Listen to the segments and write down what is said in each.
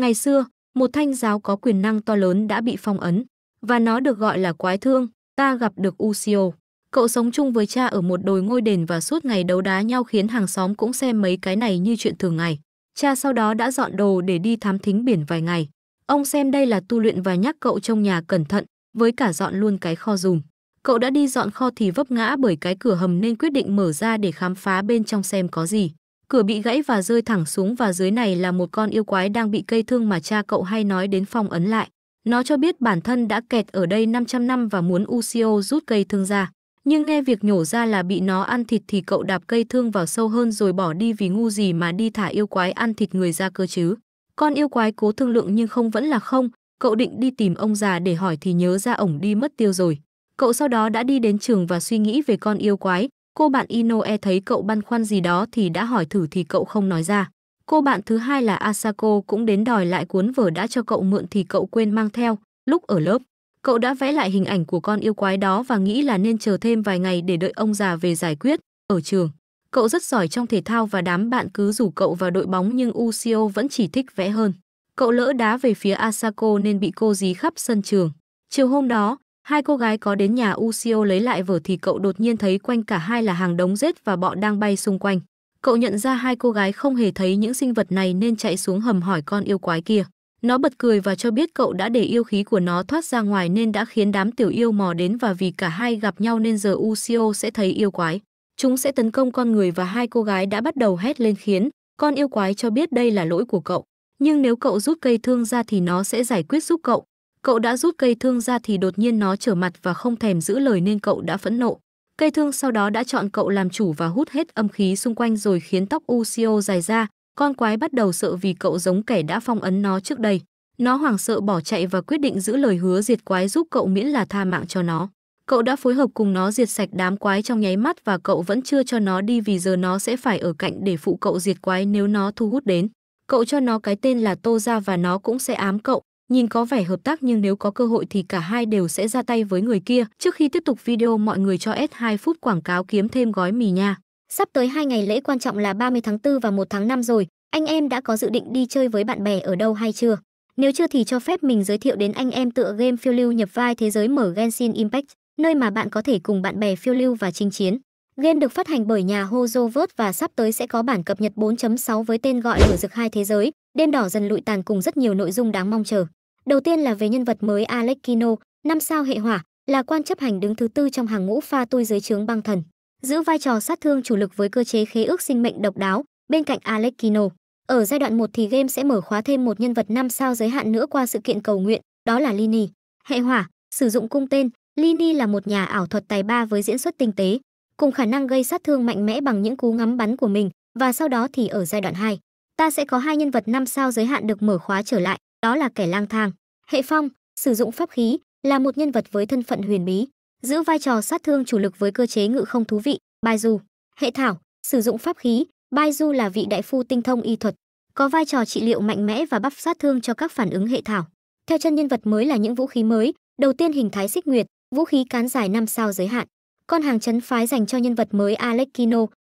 Ngày xưa, một thanh giáo có quyền năng to lớn đã bị phong ấn, và nó được gọi là quái thương, ta gặp được Ucio. Cậu sống chung với cha ở một đồi ngôi đền và suốt ngày đấu đá nhau khiến hàng xóm cũng xem mấy cái này như chuyện thường ngày. Cha sau đó đã dọn đồ để đi thám thính biển vài ngày. Ông xem đây là tu luyện và nhắc cậu trong nhà cẩn thận, với cả dọn luôn cái kho dùm. Cậu đã đi dọn kho thì vấp ngã bởi cái cửa hầm nên quyết định mở ra để khám phá bên trong xem có gì. Cửa bị gãy và rơi thẳng xuống và dưới này là một con yêu quái đang bị cây thương mà cha cậu hay nói đến phong ấn lại. Nó cho biết bản thân đã kẹt ở đây 500 năm và muốn Ucio rút cây thương ra. Nhưng nghe việc nhổ ra là bị nó ăn thịt thì cậu đạp cây thương vào sâu hơn rồi bỏ đi vì ngu gì mà đi thả yêu quái ăn thịt người ra cơ chứ. Con yêu quái cố thương lượng nhưng không vẫn là không, cậu định đi tìm ông già để hỏi thì nhớ ra ổng đi mất tiêu rồi. Cậu sau đó đã đi đến trường và suy nghĩ về con yêu quái, Cô bạn Inoe thấy cậu băn khoăn gì đó thì đã hỏi thử thì cậu không nói ra. Cô bạn thứ hai là Asako cũng đến đòi lại cuốn vở đã cho cậu mượn thì cậu quên mang theo, lúc ở lớp. Cậu đã vẽ lại hình ảnh của con yêu quái đó và nghĩ là nên chờ thêm vài ngày để đợi ông già về giải quyết, ở trường. Cậu rất giỏi trong thể thao và đám bạn cứ rủ cậu vào đội bóng nhưng Ushio vẫn chỉ thích vẽ hơn. Cậu lỡ đá về phía Asako nên bị cô dí khắp sân trường. Chiều hôm đó, Hai cô gái có đến nhà Ucio lấy lại vở thì cậu đột nhiên thấy quanh cả hai là hàng đống rết và bọ đang bay xung quanh. Cậu nhận ra hai cô gái không hề thấy những sinh vật này nên chạy xuống hầm hỏi con yêu quái kia. Nó bật cười và cho biết cậu đã để yêu khí của nó thoát ra ngoài nên đã khiến đám tiểu yêu mò đến và vì cả hai gặp nhau nên giờ Ucio sẽ thấy yêu quái. Chúng sẽ tấn công con người và hai cô gái đã bắt đầu hét lên khiến con yêu quái cho biết đây là lỗi của cậu. Nhưng nếu cậu rút cây thương ra thì nó sẽ giải quyết giúp cậu. Cậu đã rút cây thương ra thì đột nhiên nó trở mặt và không thèm giữ lời nên cậu đã phẫn nộ. Cây thương sau đó đã chọn cậu làm chủ và hút hết âm khí xung quanh rồi khiến tóc Ucio dài ra. Con quái bắt đầu sợ vì cậu giống kẻ đã phong ấn nó trước đây. Nó hoảng sợ bỏ chạy và quyết định giữ lời hứa diệt quái giúp cậu miễn là tha mạng cho nó. Cậu đã phối hợp cùng nó diệt sạch đám quái trong nháy mắt và cậu vẫn chưa cho nó đi vì giờ nó sẽ phải ở cạnh để phụ cậu diệt quái nếu nó thu hút đến. Cậu cho nó cái tên là Tô ra và nó cũng sẽ ám cậu. Nhìn có vẻ hợp tác nhưng nếu có cơ hội thì cả hai đều sẽ ra tay với người kia. Trước khi tiếp tục video mọi người cho S 2 phút quảng cáo kiếm thêm gói mì nha. Sắp tới hai ngày lễ quan trọng là 30 tháng 4 và 1 tháng 5 rồi, anh em đã có dự định đi chơi với bạn bè ở đâu hay chưa? Nếu chưa thì cho phép mình giới thiệu đến anh em tựa game phiêu lưu nhập vai thế giới mở Genshin Impact, nơi mà bạn có thể cùng bạn bè phiêu lưu và chinh chiến. Game được phát hành bởi nhà Hozovert và sắp tới sẽ có bản cập nhật 4.6 với tên gọi Lửa rực hai thế giới, đêm đỏ dần lụi tàn cùng rất nhiều nội dung đáng mong chờ. Đầu tiên là về nhân vật mới Alex Kino, năm sao hệ hỏa, là quan chấp hành đứng thứ tư trong hàng ngũ pha tôi dưới trướng băng thần. Giữ vai trò sát thương chủ lực với cơ chế khế ước sinh mệnh độc đáo, bên cạnh Alex Kino. Ở giai đoạn 1 thì game sẽ mở khóa thêm một nhân vật năm sao giới hạn nữa qua sự kiện cầu nguyện, đó là Lini. Hệ hỏa, sử dụng cung tên, Lini là một nhà ảo thuật tài ba với diễn xuất tinh tế, cùng khả năng gây sát thương mạnh mẽ bằng những cú ngắm bắn của mình và sau đó thì ở giai đoạn 2, ta sẽ có hai nhân vật năm sao giới hạn được mở khóa trở lại, đó là kẻ lang thang Hệ Phong, sử dụng pháp khí, là một nhân vật với thân phận huyền bí, giữ vai trò sát thương chủ lực với cơ chế ngự không thú vị, Bai Du. Hệ Thảo, sử dụng pháp khí, Bai Du là vị đại phu tinh thông y thuật, có vai trò trị liệu mạnh mẽ và bắp sát thương cho các phản ứng hệ thảo. Theo chân nhân vật mới là những vũ khí mới, đầu tiên hình thái xích nguyệt, vũ khí cán dài năm sao giới hạn. Con hàng chấn phái dành cho nhân vật mới Alex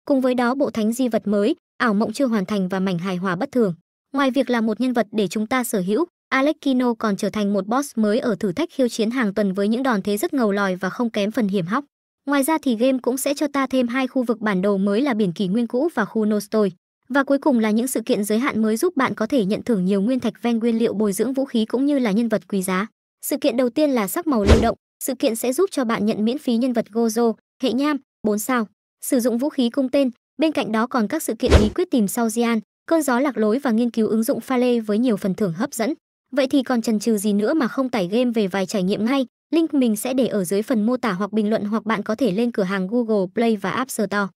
cùng với đó bộ thánh di vật mới, ảo mộng chưa hoàn thành và mảnh hài hòa bất thường. Ngoài việc là một nhân vật để chúng ta sở hữu, Alekino còn trở thành một boss mới ở thử thách khiêu chiến hàng tuần với những đòn thế rất ngầu lòi và không kém phần hiểm hóc. Ngoài ra thì game cũng sẽ cho ta thêm hai khu vực bản đồ mới là biển kỷ nguyên cũ và khu Nostoi. Và cuối cùng là những sự kiện giới hạn mới giúp bạn có thể nhận thưởng nhiều nguyên thạch ven nguyên liệu bồi dưỡng vũ khí cũng như là nhân vật quý giá. Sự kiện đầu tiên là sắc màu lưu động, sự kiện sẽ giúp cho bạn nhận miễn phí nhân vật Gozo, hệ nham, 4 sao, sử dụng vũ khí cung tên, bên cạnh đó còn các sự kiện bí quyết tìm sau Gian, cơn gió lạc lối và nghiên cứu ứng dụng pha lê với nhiều phần thưởng hấp dẫn. Vậy thì còn chần chừ gì nữa mà không tải game về vài trải nghiệm ngay, link mình sẽ để ở dưới phần mô tả hoặc bình luận hoặc bạn có thể lên cửa hàng Google Play và App Store.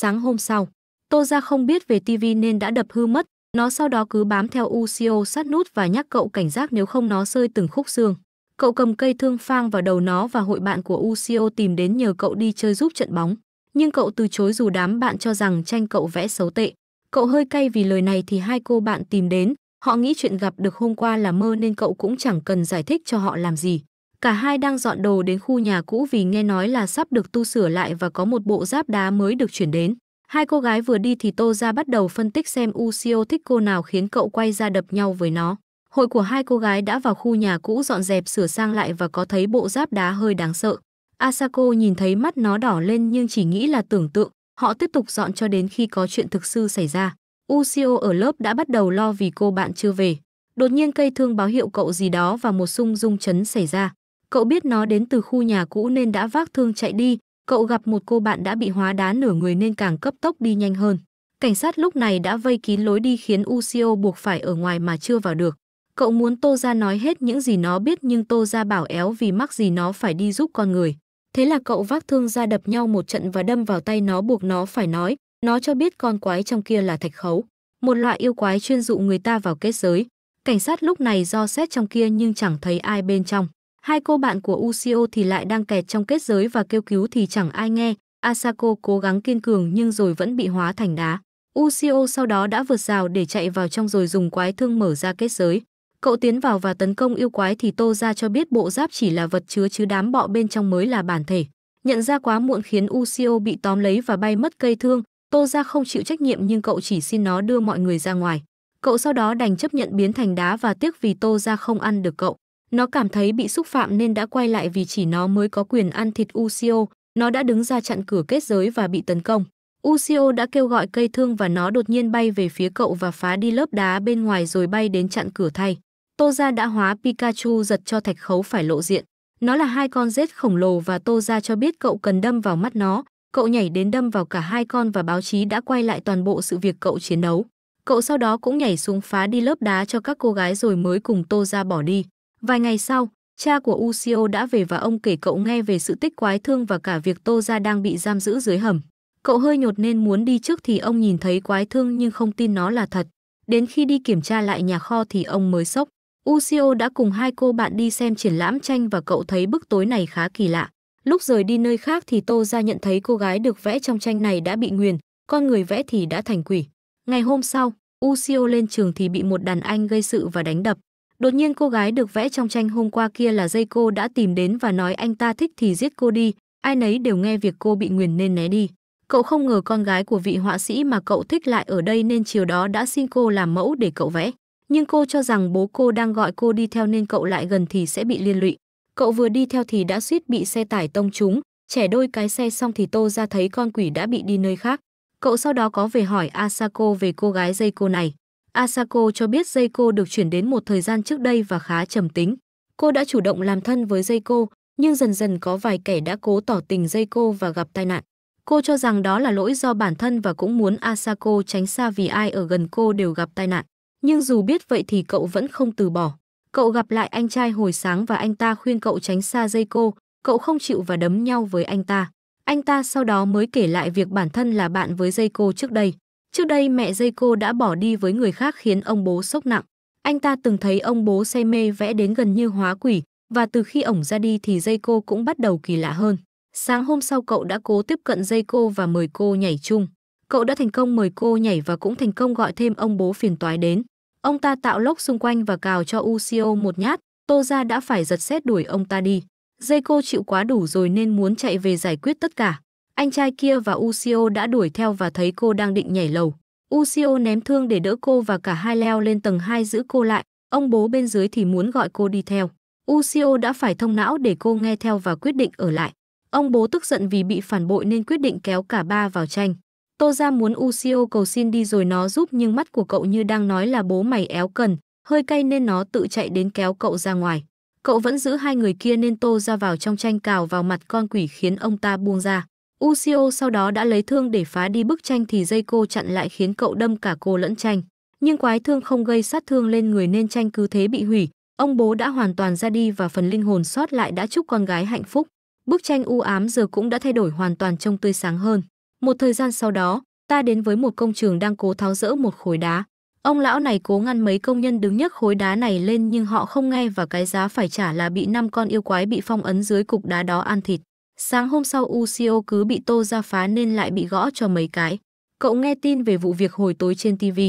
Sáng hôm sau, Tô Gia không biết về TV nên đã đập hư mất, nó sau đó cứ bám theo Ucio sát nút và nhắc cậu cảnh giác nếu không nó rơi từng khúc xương. Cậu cầm cây thương phang vào đầu nó và hội bạn của Ucio tìm đến nhờ cậu đi chơi giúp trận bóng. Nhưng cậu từ chối dù đám bạn cho rằng tranh cậu vẽ xấu tệ. Cậu hơi cay vì lời này thì hai cô bạn tìm đến, Họ nghĩ chuyện gặp được hôm qua là mơ nên cậu cũng chẳng cần giải thích cho họ làm gì. Cả hai đang dọn đồ đến khu nhà cũ vì nghe nói là sắp được tu sửa lại và có một bộ giáp đá mới được chuyển đến. Hai cô gái vừa đi thì Tô Gia bắt đầu phân tích xem Ucio thích cô nào khiến cậu quay ra đập nhau với nó. Hội của hai cô gái đã vào khu nhà cũ dọn dẹp sửa sang lại và có thấy bộ giáp đá hơi đáng sợ. Asako nhìn thấy mắt nó đỏ lên nhưng chỉ nghĩ là tưởng tượng, họ tiếp tục dọn cho đến khi có chuyện thực sự xảy ra. Ucio ở lớp đã bắt đầu lo vì cô bạn chưa về. Đột nhiên cây thương báo hiệu cậu gì đó và một sung rung chấn xảy ra. Cậu biết nó đến từ khu nhà cũ nên đã vác thương chạy đi. Cậu gặp một cô bạn đã bị hóa đá nửa người nên càng cấp tốc đi nhanh hơn. Cảnh sát lúc này đã vây kín lối đi khiến Ucio buộc phải ở ngoài mà chưa vào được. Cậu muốn Tô Gia nói hết những gì nó biết nhưng Tô Gia bảo éo vì mắc gì nó phải đi giúp con người. Thế là cậu vác thương ra đập nhau một trận và đâm vào tay nó buộc nó phải nói, nó cho biết con quái trong kia là thạch khấu, một loại yêu quái chuyên dụ người ta vào kết giới. Cảnh sát lúc này do xét trong kia nhưng chẳng thấy ai bên trong. Hai cô bạn của Ushio thì lại đang kẹt trong kết giới và kêu cứu thì chẳng ai nghe. Asako cố gắng kiên cường nhưng rồi vẫn bị hóa thành đá. Ushio sau đó đã vượt rào để chạy vào trong rồi dùng quái thương mở ra kết giới. Cậu tiến vào và tấn công yêu quái thì Tô ra cho biết bộ giáp chỉ là vật chứa chứ đám bọ bên trong mới là bản thể. Nhận ra quá muộn khiến Ushio bị tóm lấy và bay mất cây thương, Tô Ra không chịu trách nhiệm nhưng cậu chỉ xin nó đưa mọi người ra ngoài. Cậu sau đó đành chấp nhận biến thành đá và tiếc vì Tô Ra không ăn được cậu. Nó cảm thấy bị xúc phạm nên đã quay lại vì chỉ nó mới có quyền ăn thịt Ucio. Nó đã đứng ra chặn cửa kết giới và bị tấn công. Ucio đã kêu gọi cây thương và nó đột nhiên bay về phía cậu và phá đi lớp đá bên ngoài rồi bay đến chặn cửa thay. Tô Ra đã hóa Pikachu giật cho thạch khấu phải lộ diện. Nó là hai con rết khổng lồ và Tô Ra cho biết cậu cần đâm vào mắt nó, Cậu nhảy đến đâm vào cả hai con và báo chí đã quay lại toàn bộ sự việc cậu chiến đấu. Cậu sau đó cũng nhảy xuống phá đi lớp đá cho các cô gái rồi mới cùng Tô ra bỏ đi. Vài ngày sau, cha của Ucio đã về và ông kể cậu nghe về sự tích quái thương và cả việc Tô ra đang bị giam giữ dưới hầm. Cậu hơi nhột nên muốn đi trước thì ông nhìn thấy quái thương nhưng không tin nó là thật. Đến khi đi kiểm tra lại nhà kho thì ông mới sốc. Ucio đã cùng hai cô bạn đi xem triển lãm tranh và cậu thấy bức tối này khá kỳ lạ. Lúc rời đi nơi khác thì Tô Gia nhận thấy cô gái được vẽ trong tranh này đã bị nguyền, con người vẽ thì đã thành quỷ. Ngày hôm sau, Ucio lên trường thì bị một đàn anh gây sự và đánh đập. Đột nhiên cô gái được vẽ trong tranh hôm qua kia là dây cô đã tìm đến và nói anh ta thích thì giết cô đi, ai nấy đều nghe việc cô bị nguyền nên né đi. Cậu không ngờ con gái của vị họa sĩ mà cậu thích lại ở đây nên chiều đó đã xin cô làm mẫu để cậu vẽ. Nhưng cô cho rằng bố cô đang gọi cô đi theo nên cậu lại gần thì sẽ bị liên lụy cậu vừa đi theo thì đã suýt bị xe tải tông trúng, trẻ đôi cái xe xong thì Tô ra thấy con quỷ đã bị đi nơi khác. Cậu sau đó có về hỏi Asako về cô gái dây cô này. Asako cho biết dây cô được chuyển đến một thời gian trước đây và khá trầm tính. Cô đã chủ động làm thân với dây cô, nhưng dần dần có vài kẻ đã cố tỏ tình dây cô và gặp tai nạn. Cô cho rằng đó là lỗi do bản thân và cũng muốn Asako tránh xa vì ai ở gần cô đều gặp tai nạn. Nhưng dù biết vậy thì cậu vẫn không từ bỏ. Cậu gặp lại anh trai hồi sáng và anh ta khuyên cậu tránh xa dây cô, cậu không chịu và đấm nhau với anh ta. Anh ta sau đó mới kể lại việc bản thân là bạn với dây cô trước đây. Trước đây mẹ dây cô đã bỏ đi với người khác khiến ông bố sốc nặng. Anh ta từng thấy ông bố say mê vẽ đến gần như hóa quỷ, và từ khi ổng ra đi thì dây cô cũng bắt đầu kỳ lạ hơn. Sáng hôm sau cậu đã cố tiếp cận dây cô và mời cô nhảy chung. Cậu đã thành công mời cô nhảy và cũng thành công gọi thêm ông bố phiền toái đến. Ông ta tạo lốc xung quanh và cào cho Ucio một nhát, Tô Gia đã phải giật xét đuổi ông ta đi. Zeiko chịu quá đủ rồi nên muốn chạy về giải quyết tất cả. Anh trai kia và Ucio đã đuổi theo và thấy cô đang định nhảy lầu. Ucio ném thương để đỡ cô và cả hai leo lên tầng 2 giữ cô lại. Ông bố bên dưới thì muốn gọi cô đi theo. Ucio đã phải thông não để cô nghe theo và quyết định ở lại. Ông bố tức giận vì bị phản bội nên quyết định kéo cả ba vào tranh. Tô ra muốn Ucio cầu xin đi rồi nó giúp nhưng mắt của cậu như đang nói là bố mày éo cần, hơi cay nên nó tự chạy đến kéo cậu ra ngoài. Cậu vẫn giữ hai người kia nên Tô ra vào trong tranh cào vào mặt con quỷ khiến ông ta buông ra. Ucio sau đó đã lấy thương để phá đi bức tranh thì dây cô chặn lại khiến cậu đâm cả cô lẫn tranh. Nhưng quái thương không gây sát thương lên người nên tranh cứ thế bị hủy. Ông bố đã hoàn toàn ra đi và phần linh hồn sót lại đã chúc con gái hạnh phúc. Bức tranh u ám giờ cũng đã thay đổi hoàn toàn trông tươi sáng hơn. Một thời gian sau đó, ta đến với một công trường đang cố tháo rỡ một khối đá. Ông lão này cố ngăn mấy công nhân đứng nhấc khối đá này lên nhưng họ không nghe và cái giá phải trả là bị năm con yêu quái bị phong ấn dưới cục đá đó ăn thịt. Sáng hôm sau Ucio cứ bị tô ra phá nên lại bị gõ cho mấy cái. Cậu nghe tin về vụ việc hồi tối trên TV.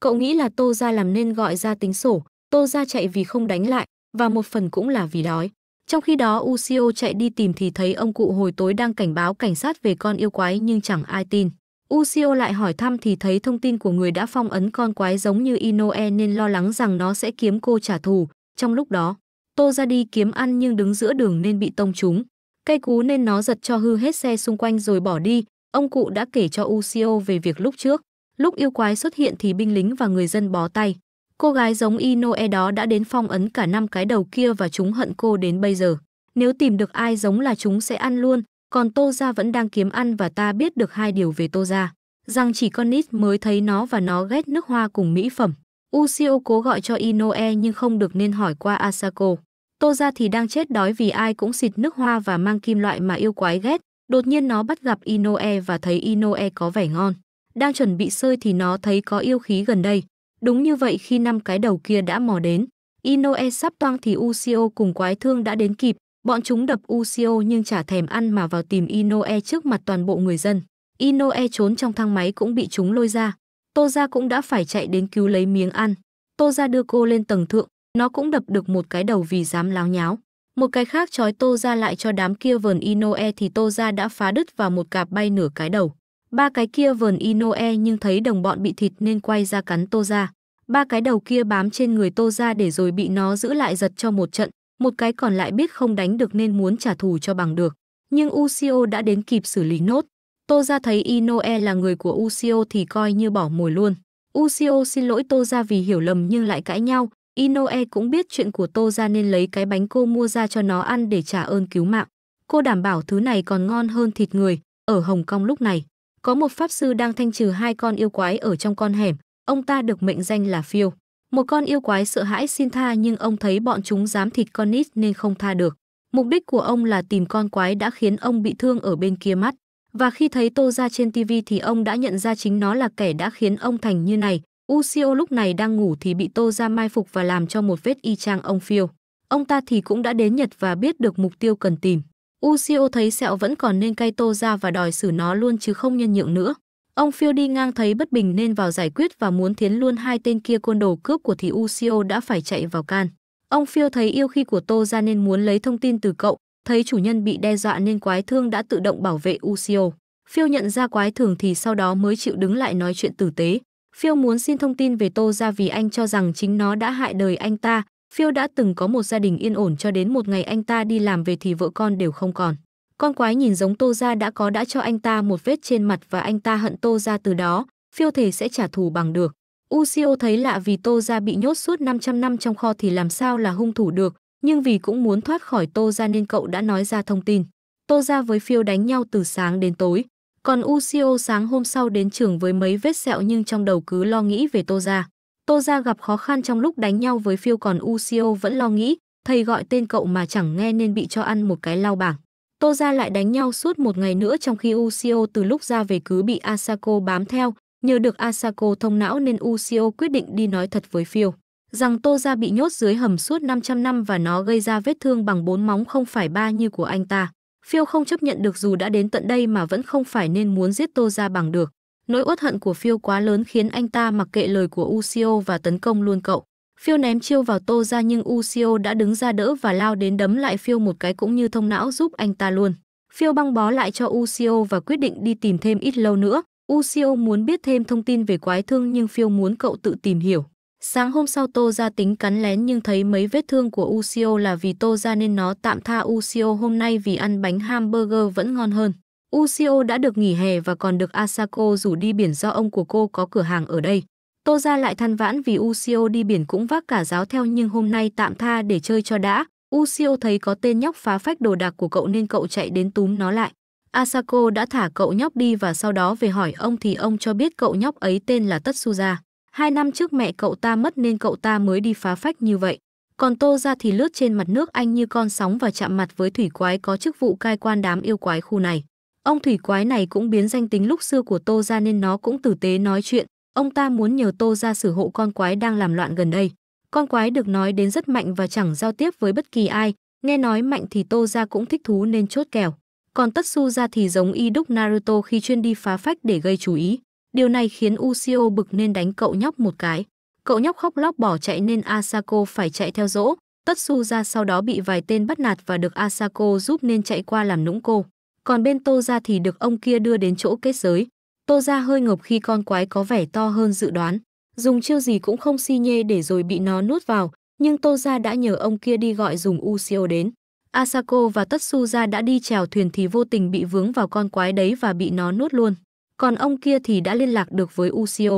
Cậu nghĩ là tô ra làm nên gọi ra tính sổ, tô ra chạy vì không đánh lại, và một phần cũng là vì đói. Trong khi đó Ushio chạy đi tìm thì thấy ông cụ hồi tối đang cảnh báo cảnh sát về con yêu quái nhưng chẳng ai tin. Ushio lại hỏi thăm thì thấy thông tin của người đã phong ấn con quái giống như Inoe nên lo lắng rằng nó sẽ kiếm cô trả thù. Trong lúc đó, Tô ra đi kiếm ăn nhưng đứng giữa đường nên bị tông trúng. Cây cú nên nó giật cho hư hết xe xung quanh rồi bỏ đi. Ông cụ đã kể cho Ushio về việc lúc trước. Lúc yêu quái xuất hiện thì binh lính và người dân bó tay. Cô gái giống Inoe đó đã đến phong ấn cả năm cái đầu kia và chúng hận cô đến bây giờ. Nếu tìm được ai giống là chúng sẽ ăn luôn, còn Tô Gia vẫn đang kiếm ăn và ta biết được hai điều về Tô Gia. Rằng chỉ con nít mới thấy nó và nó ghét nước hoa cùng mỹ phẩm. Ushio cố gọi cho Inoe nhưng không được nên hỏi qua Asako. Tô Gia thì đang chết đói vì ai cũng xịt nước hoa và mang kim loại mà yêu quái ghét. Đột nhiên nó bắt gặp Inoe và thấy Inoe có vẻ ngon. Đang chuẩn bị sơi thì nó thấy có yêu khí gần đây. Đúng như vậy khi năm cái đầu kia đã mò đến, Inoe sắp toang thì Ucio cùng quái thương đã đến kịp, bọn chúng đập Ucio nhưng chả thèm ăn mà vào tìm Inoe trước mặt toàn bộ người dân. Inoe trốn trong thang máy cũng bị chúng lôi ra. Tô cũng đã phải chạy đến cứu lấy miếng ăn. Tô đưa cô lên tầng thượng, nó cũng đập được một cái đầu vì dám láo nháo. Một cái khác trói Tô lại cho đám kia vờn Inoe thì Tô đã phá đứt vào một cạp bay nửa cái đầu. Ba cái kia vờn Inoe nhưng thấy đồng bọn bị thịt nên quay ra cắn Toza Ba cái đầu kia bám trên người Toza để rồi bị nó giữ lại giật cho một trận, một cái còn lại biết không đánh được nên muốn trả thù cho bằng được. Nhưng Ucio đã đến kịp xử lý nốt. Toza thấy Inoe là người của Ucio thì coi như bỏ mồi luôn. Ucio xin lỗi Toza vì hiểu lầm nhưng lại cãi nhau. Inoe cũng biết chuyện của Toza nên lấy cái bánh cô mua ra cho nó ăn để trả ơn cứu mạng. Cô đảm bảo thứ này còn ngon hơn thịt người ở Hồng Kông lúc này. Có một pháp sư đang thanh trừ hai con yêu quái ở trong con hẻm, ông ta được mệnh danh là Phiêu. Một con yêu quái sợ hãi xin tha nhưng ông thấy bọn chúng dám thịt con nít nên không tha được. Mục đích của ông là tìm con quái đã khiến ông bị thương ở bên kia mắt. Và khi thấy Tô ra trên tivi thì ông đã nhận ra chính nó là kẻ đã khiến ông thành như này. Ucio lúc này đang ngủ thì bị Tô ra mai phục và làm cho một vết y chang ông phiêu. Ông ta thì cũng đã đến Nhật và biết được mục tiêu cần tìm. Ucio thấy sẹo vẫn còn nên cay tô ra và đòi xử nó luôn chứ không nhân nhượng nữa. Ông Phiêu đi ngang thấy bất bình nên vào giải quyết và muốn thiến luôn hai tên kia quân đồ cướp của thì Ucio đã phải chạy vào can. Ông Phiêu thấy yêu khi của Tô ra nên muốn lấy thông tin từ cậu, thấy chủ nhân bị đe dọa nên quái thương đã tự động bảo vệ Ucio. Phiêu nhận ra quái thường thì sau đó mới chịu đứng lại nói chuyện tử tế. Phiêu muốn xin thông tin về Tô ra vì anh cho rằng chính nó đã hại đời anh ta, Phiêu đã từng có một gia đình yên ổn cho đến một ngày anh ta đi làm về thì vợ con đều không còn. Con quái nhìn giống Tô Gia đã có đã cho anh ta một vết trên mặt và anh ta hận Tô Gia từ đó, phiêu thể sẽ trả thù bằng được. Ucio thấy lạ vì Tô Gia bị nhốt suốt 500 năm trong kho thì làm sao là hung thủ được, nhưng vì cũng muốn thoát khỏi Tô Gia nên cậu đã nói ra thông tin. Tô Gia với phiêu đánh nhau từ sáng đến tối, còn Ucio sáng hôm sau đến trường với mấy vết sẹo nhưng trong đầu cứ lo nghĩ về Tô Gia. Tô Gia gặp khó khăn trong lúc đánh nhau với phiêu còn Ucio vẫn lo nghĩ, thầy gọi tên cậu mà chẳng nghe nên bị cho ăn một cái lao bảng. Tô Gia lại đánh nhau suốt một ngày nữa trong khi Ucio từ lúc ra về cứ bị Asako bám theo, nhờ được Asako thông não nên Ucio quyết định đi nói thật với phiêu. Rằng Tô Gia bị nhốt dưới hầm suốt 500 năm và nó gây ra vết thương bằng bốn móng không phải ba như của anh ta. Phiêu không chấp nhận được dù đã đến tận đây mà vẫn không phải nên muốn giết Tô Gia bằng được. Nỗi uất hận của Phiêu quá lớn khiến anh ta mặc kệ lời của Ucio và tấn công luôn cậu. Phiêu ném chiêu vào Tô ra nhưng Ucio đã đứng ra đỡ và lao đến đấm lại Phiêu một cái cũng như thông não giúp anh ta luôn. Phiêu băng bó lại cho Ucio và quyết định đi tìm thêm ít lâu nữa. Ucio muốn biết thêm thông tin về quái thương nhưng Phiêu muốn cậu tự tìm hiểu. Sáng hôm sau Tô ra tính cắn lén nhưng thấy mấy vết thương của Ucio là vì Tô ra nên nó tạm tha Ucio hôm nay vì ăn bánh hamburger vẫn ngon hơn. Ushio đã được nghỉ hè và còn được Asako rủ đi biển do ông của cô có cửa hàng ở đây. Tô lại than vãn vì Ushio đi biển cũng vác cả giáo theo nhưng hôm nay tạm tha để chơi cho đã. Ushio thấy có tên nhóc phá phách đồ đạc của cậu nên cậu chạy đến túm nó lại. Asako đã thả cậu nhóc đi và sau đó về hỏi ông thì ông cho biết cậu nhóc ấy tên là Tatsuya. Hai năm trước mẹ cậu ta mất nên cậu ta mới đi phá phách như vậy. Còn Tô ra thì lướt trên mặt nước anh như con sóng và chạm mặt với thủy quái có chức vụ cai quan đám yêu quái khu này. Ông thủy quái này cũng biến danh tính lúc xưa của Tô ra nên nó cũng tử tế nói chuyện, ông ta muốn nhờ Tô ra xử hộ con quái đang làm loạn gần đây. Con quái được nói đến rất mạnh và chẳng giao tiếp với bất kỳ ai, nghe nói mạnh thì Tô ra cũng thích thú nên chốt kèo. Còn Tatsu ra thì giống y đúc Naruto khi chuyên đi phá phách để gây chú ý. Điều này khiến Ushio bực nên đánh cậu nhóc một cái. Cậu nhóc khóc lóc bỏ chạy nên Asako phải chạy theo dỗ. Tatsu ra sau đó bị vài tên bắt nạt và được Asako giúp nên chạy qua làm nũng cô còn bên Tô Gia thì được ông kia đưa đến chỗ kết giới. Tô Gia hơi ngộp khi con quái có vẻ to hơn dự đoán. Dùng chiêu gì cũng không si nhê để rồi bị nó nuốt vào, nhưng Tô Gia đã nhờ ông kia đi gọi dùng Ucio đến. Asako và Tatsuya đã đi chèo thuyền thì vô tình bị vướng vào con quái đấy và bị nó nuốt luôn. Còn ông kia thì đã liên lạc được với Ucio.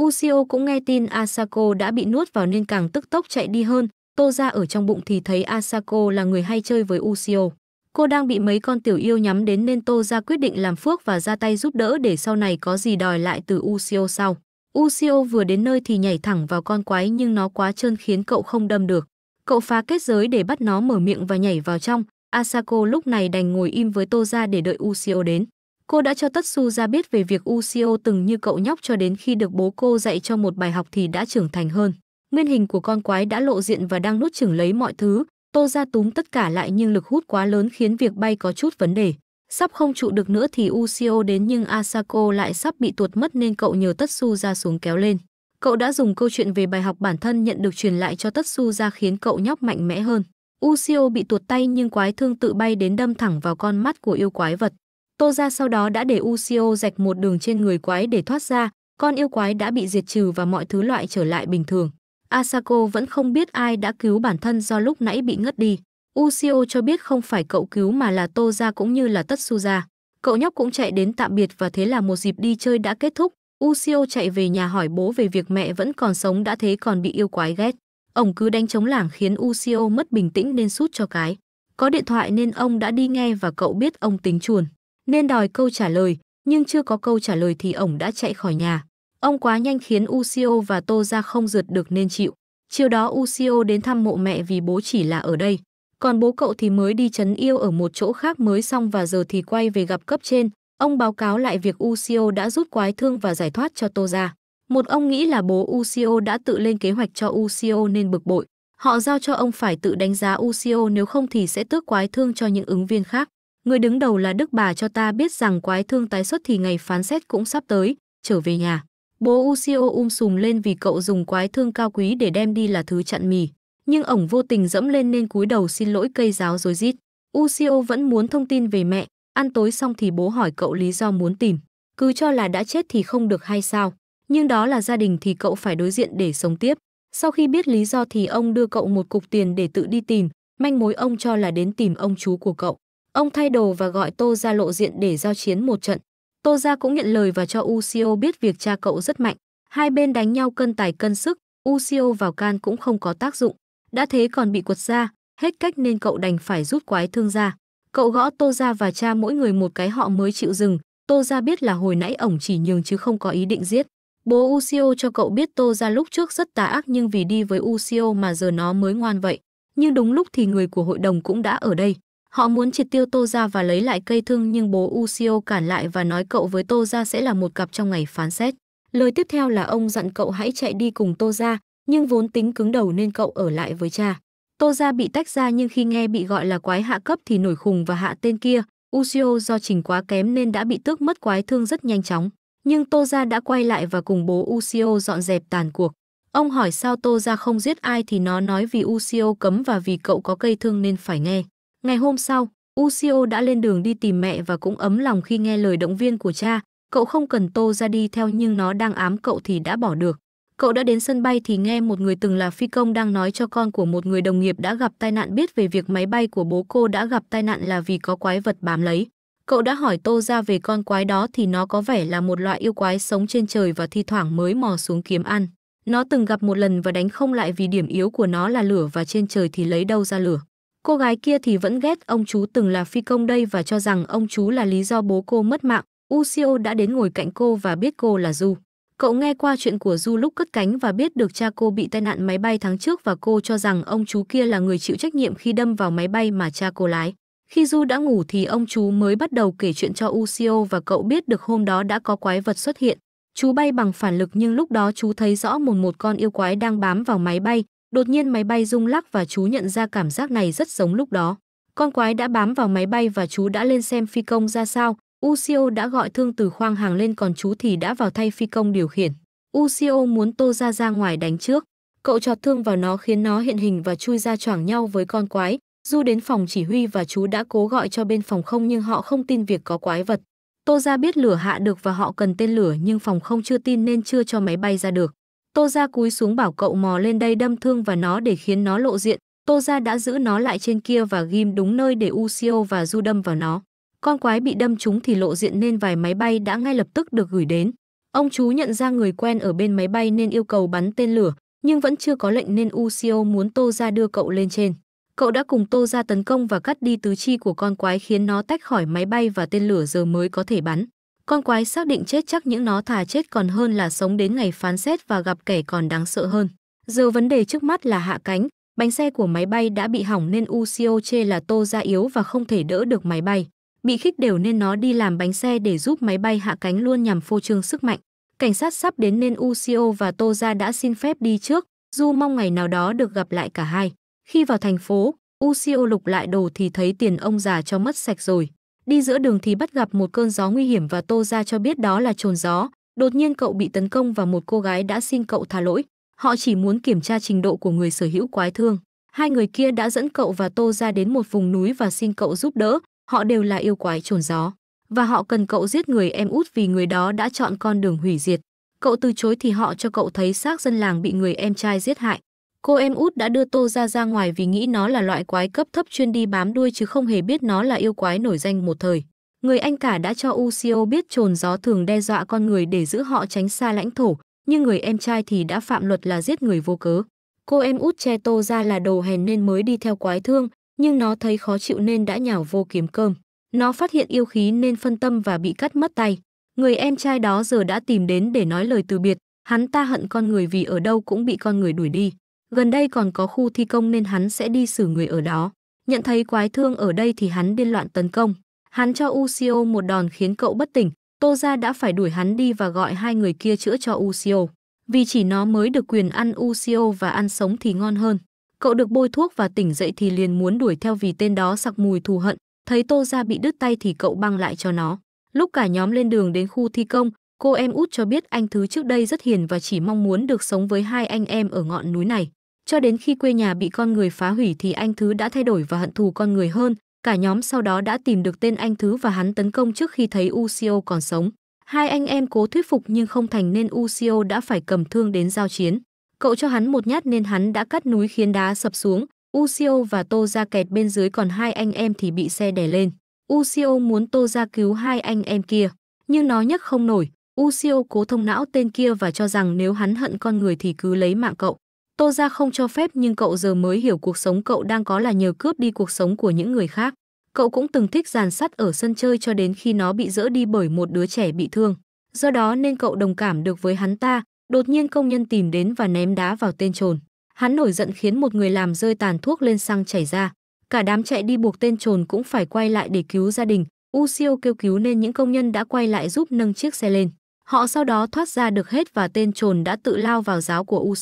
Ucio cũng nghe tin Asako đã bị nuốt vào nên càng tức tốc chạy đi hơn. Tô ra ở trong bụng thì thấy Asako là người hay chơi với Ucio. Cô đang bị mấy con tiểu yêu nhắm đến nên Tô ra quyết định làm phước và ra tay giúp đỡ để sau này có gì đòi lại từ Ucio sau. Ucio vừa đến nơi thì nhảy thẳng vào con quái nhưng nó quá trơn khiến cậu không đâm được. Cậu phá kết giới để bắt nó mở miệng và nhảy vào trong. Asako lúc này đành ngồi im với Tô ra để đợi Ucio đến. Cô đã cho Tatsu ra biết về việc Ucio từng như cậu nhóc cho đến khi được bố cô dạy cho một bài học thì đã trưởng thành hơn. Nguyên hình của con quái đã lộ diện và đang nuốt chửng lấy mọi thứ, Tô Ra túm tất cả lại nhưng lực hút quá lớn khiến việc bay có chút vấn đề. Sắp không trụ được nữa thì Ushio đến nhưng Asako lại sắp bị tuột mất nên cậu nhờ Tatsu ra xuống kéo lên. Cậu đã dùng câu chuyện về bài học bản thân nhận được truyền lại cho Tatsu ra khiến cậu nhóc mạnh mẽ hơn. Ushio bị tuột tay nhưng quái thương tự bay đến đâm thẳng vào con mắt của yêu quái vật. Tô ra sau đó đã để Ushio rạch một đường trên người quái để thoát ra, con yêu quái đã bị diệt trừ và mọi thứ loại trở lại bình thường. Asako vẫn không biết ai đã cứu bản thân do lúc nãy bị ngất đi. Ushio cho biết không phải cậu cứu mà là Toza cũng như là Tatsuya. Cậu nhóc cũng chạy đến tạm biệt và thế là một dịp đi chơi đã kết thúc. Ushio chạy về nhà hỏi bố về việc mẹ vẫn còn sống đã thế còn bị yêu quái ghét. Ông cứ đánh chống lảng khiến Ushio mất bình tĩnh nên sút cho cái. Có điện thoại nên ông đã đi nghe và cậu biết ông tính chuồn. Nên đòi câu trả lời, nhưng chưa có câu trả lời thì ông đã chạy khỏi nhà. Ông quá nhanh khiến Ucio và Tô ra không rượt được nên chịu. Chiều đó Ucio đến thăm mộ mẹ vì bố chỉ là ở đây. Còn bố cậu thì mới đi chấn yêu ở một chỗ khác mới xong và giờ thì quay về gặp cấp trên. Ông báo cáo lại việc Ucio đã rút quái thương và giải thoát cho Tô ra. Một ông nghĩ là bố Ucio đã tự lên kế hoạch cho Ucio nên bực bội. Họ giao cho ông phải tự đánh giá Ucio nếu không thì sẽ tước quái thương cho những ứng viên khác. Người đứng đầu là Đức bà cho ta biết rằng quái thương tái xuất thì ngày phán xét cũng sắp tới, trở về nhà. Bố Ucio um sùm lên vì cậu dùng quái thương cao quý để đem đi là thứ chặn mì. Nhưng ổng vô tình dẫm lên nên cúi đầu xin lỗi cây giáo rối rít. Ucio vẫn muốn thông tin về mẹ, ăn tối xong thì bố hỏi cậu lý do muốn tìm. Cứ cho là đã chết thì không được hay sao. Nhưng đó là gia đình thì cậu phải đối diện để sống tiếp. Sau khi biết lý do thì ông đưa cậu một cục tiền để tự đi tìm, manh mối ông cho là đến tìm ông chú của cậu. Ông thay đồ và gọi Tô ra lộ diện để giao chiến một trận. Tô Gia cũng nhận lời và cho Ucio biết việc cha cậu rất mạnh. Hai bên đánh nhau cân tài cân sức, Ucio vào can cũng không có tác dụng. Đã thế còn bị quật ra, hết cách nên cậu đành phải rút quái thương ra. Cậu gõ Tô Gia và cha mỗi người một cái họ mới chịu dừng. Tô Gia biết là hồi nãy ổng chỉ nhường chứ không có ý định giết. Bố Ucio cho cậu biết Tô Gia lúc trước rất tà ác nhưng vì đi với Ucio mà giờ nó mới ngoan vậy. Nhưng đúng lúc thì người của hội đồng cũng đã ở đây. Họ muốn triệt tiêu Tô Gia và lấy lại cây thương nhưng bố Ucio cản lại và nói cậu với Tô Gia sẽ là một cặp trong ngày phán xét. Lời tiếp theo là ông dặn cậu hãy chạy đi cùng Tô Gia, nhưng vốn tính cứng đầu nên cậu ở lại với cha. Tô Gia bị tách ra nhưng khi nghe bị gọi là quái hạ cấp thì nổi khùng và hạ tên kia. Ucio do trình quá kém nên đã bị tước mất quái thương rất nhanh chóng. Nhưng Tô Gia đã quay lại và cùng bố Ucio dọn dẹp tàn cuộc. Ông hỏi sao Tô Gia không giết ai thì nó nói vì Ucio cấm và vì cậu có cây thương nên phải nghe. Ngày hôm sau, Ucio đã lên đường đi tìm mẹ và cũng ấm lòng khi nghe lời động viên của cha. Cậu không cần Tô ra đi theo nhưng nó đang ám cậu thì đã bỏ được. Cậu đã đến sân bay thì nghe một người từng là phi công đang nói cho con của một người đồng nghiệp đã gặp tai nạn biết về việc máy bay của bố cô đã gặp tai nạn là vì có quái vật bám lấy. Cậu đã hỏi Tô ra về con quái đó thì nó có vẻ là một loại yêu quái sống trên trời và thi thoảng mới mò xuống kiếm ăn. Nó từng gặp một lần và đánh không lại vì điểm yếu của nó là lửa và trên trời thì lấy đâu ra lửa. Cô gái kia thì vẫn ghét ông chú từng là phi công đây và cho rằng ông chú là lý do bố cô mất mạng. Ucio đã đến ngồi cạnh cô và biết cô là Du. Cậu nghe qua chuyện của Du lúc cất cánh và biết được cha cô bị tai nạn máy bay tháng trước và cô cho rằng ông chú kia là người chịu trách nhiệm khi đâm vào máy bay mà cha cô lái. Khi Du đã ngủ thì ông chú mới bắt đầu kể chuyện cho Ucio và cậu biết được hôm đó đã có quái vật xuất hiện. Chú bay bằng phản lực nhưng lúc đó chú thấy rõ một một con yêu quái đang bám vào máy bay, Đột nhiên máy bay rung lắc và chú nhận ra cảm giác này rất giống lúc đó. Con quái đã bám vào máy bay và chú đã lên xem phi công ra sao. Ucio đã gọi thương từ khoang hàng lên còn chú thì đã vào thay phi công điều khiển. Ucio muốn Tô ra ra ngoài đánh trước. Cậu chọt thương vào nó khiến nó hiện hình và chui ra choảng nhau với con quái. Du đến phòng chỉ huy và chú đã cố gọi cho bên phòng không nhưng họ không tin việc có quái vật. Tô ra biết lửa hạ được và họ cần tên lửa nhưng phòng không chưa tin nên chưa cho máy bay ra được. Tô Gia cúi xuống bảo cậu mò lên đây đâm thương và nó để khiến nó lộ diện. Tô Gia đã giữ nó lại trên kia và ghim đúng nơi để Ucio và Du đâm vào nó. Con quái bị đâm trúng thì lộ diện nên vài máy bay đã ngay lập tức được gửi đến. Ông chú nhận ra người quen ở bên máy bay nên yêu cầu bắn tên lửa, nhưng vẫn chưa có lệnh nên Ucio muốn Tô Gia đưa cậu lên trên. Cậu đã cùng Tô Gia tấn công và cắt đi tứ chi của con quái khiến nó tách khỏi máy bay và tên lửa giờ mới có thể bắn. Con quái xác định chết chắc những nó thà chết còn hơn là sống đến ngày phán xét và gặp kẻ còn đáng sợ hơn. Giờ vấn đề trước mắt là hạ cánh, bánh xe của máy bay đã bị hỏng nên Ucio chê là tô ra yếu và không thể đỡ được máy bay. Bị khích đều nên nó đi làm bánh xe để giúp máy bay hạ cánh luôn nhằm phô trương sức mạnh. Cảnh sát sắp đến nên Ucio và Tô Ra đã xin phép đi trước, dù mong ngày nào đó được gặp lại cả hai. Khi vào thành phố, Ucio lục lại đồ thì thấy tiền ông già cho mất sạch rồi. Đi giữa đường thì bắt gặp một cơn gió nguy hiểm và Tô Ra cho biết đó là trồn gió. Đột nhiên cậu bị tấn công và một cô gái đã xin cậu tha lỗi. Họ chỉ muốn kiểm tra trình độ của người sở hữu quái thương. Hai người kia đã dẫn cậu và Tô Ra đến một vùng núi và xin cậu giúp đỡ. Họ đều là yêu quái trồn gió. Và họ cần cậu giết người em út vì người đó đã chọn con đường hủy diệt. Cậu từ chối thì họ cho cậu thấy xác dân làng bị người em trai giết hại. Cô em út đã đưa Tô ra ra ngoài vì nghĩ nó là loại quái cấp thấp chuyên đi bám đuôi chứ không hề biết nó là yêu quái nổi danh một thời. Người anh cả đã cho Ucio biết trồn gió thường đe dọa con người để giữ họ tránh xa lãnh thổ, nhưng người em trai thì đã phạm luật là giết người vô cớ. Cô em út che Tô ra là đồ hèn nên mới đi theo quái thương, nhưng nó thấy khó chịu nên đã nhào vô kiếm cơm. Nó phát hiện yêu khí nên phân tâm và bị cắt mất tay. Người em trai đó giờ đã tìm đến để nói lời từ biệt, hắn ta hận con người vì ở đâu cũng bị con người đuổi đi. Gần đây còn có khu thi công nên hắn sẽ đi xử người ở đó. Nhận thấy quái thương ở đây thì hắn điên loạn tấn công. Hắn cho Ucio một đòn khiến cậu bất tỉnh. Tô ra đã phải đuổi hắn đi và gọi hai người kia chữa cho Ucio. Vì chỉ nó mới được quyền ăn Ucio và ăn sống thì ngon hơn. Cậu được bôi thuốc và tỉnh dậy thì liền muốn đuổi theo vì tên đó sặc mùi thù hận. Thấy Tô ra bị đứt tay thì cậu băng lại cho nó. Lúc cả nhóm lên đường đến khu thi công, cô em út cho biết anh Thứ trước đây rất hiền và chỉ mong muốn được sống với hai anh em ở ngọn núi này. Cho đến khi quê nhà bị con người phá hủy thì anh Thứ đã thay đổi và hận thù con người hơn, cả nhóm sau đó đã tìm được tên anh Thứ và hắn tấn công trước khi thấy Ucio còn sống. Hai anh em cố thuyết phục nhưng không thành nên Ucio đã phải cầm thương đến giao chiến. Cậu cho hắn một nhát nên hắn đã cắt núi khiến đá sập xuống. Ucio và Tô ra kẹt bên dưới còn hai anh em thì bị xe đè lên. Ucio muốn Tô ra cứu hai anh em kia, nhưng nó nhấc không nổi. Ucio cố thông não tên kia và cho rằng nếu hắn hận con người thì cứ lấy mạng cậu. Tô ra không cho phép nhưng cậu giờ mới hiểu cuộc sống cậu đang có là nhờ cướp đi cuộc sống của những người khác. Cậu cũng từng thích giàn sắt ở sân chơi cho đến khi nó bị dỡ đi bởi một đứa trẻ bị thương. Do đó nên cậu đồng cảm được với hắn ta, đột nhiên công nhân tìm đến và ném đá vào tên trồn. Hắn nổi giận khiến một người làm rơi tàn thuốc lên xăng chảy ra. Cả đám chạy đi buộc tên trồn cũng phải quay lại để cứu gia đình. U kêu cứu nên những công nhân đã quay lại giúp nâng chiếc xe lên. Họ sau đó thoát ra được hết và tên trồn đã tự lao vào giáo của U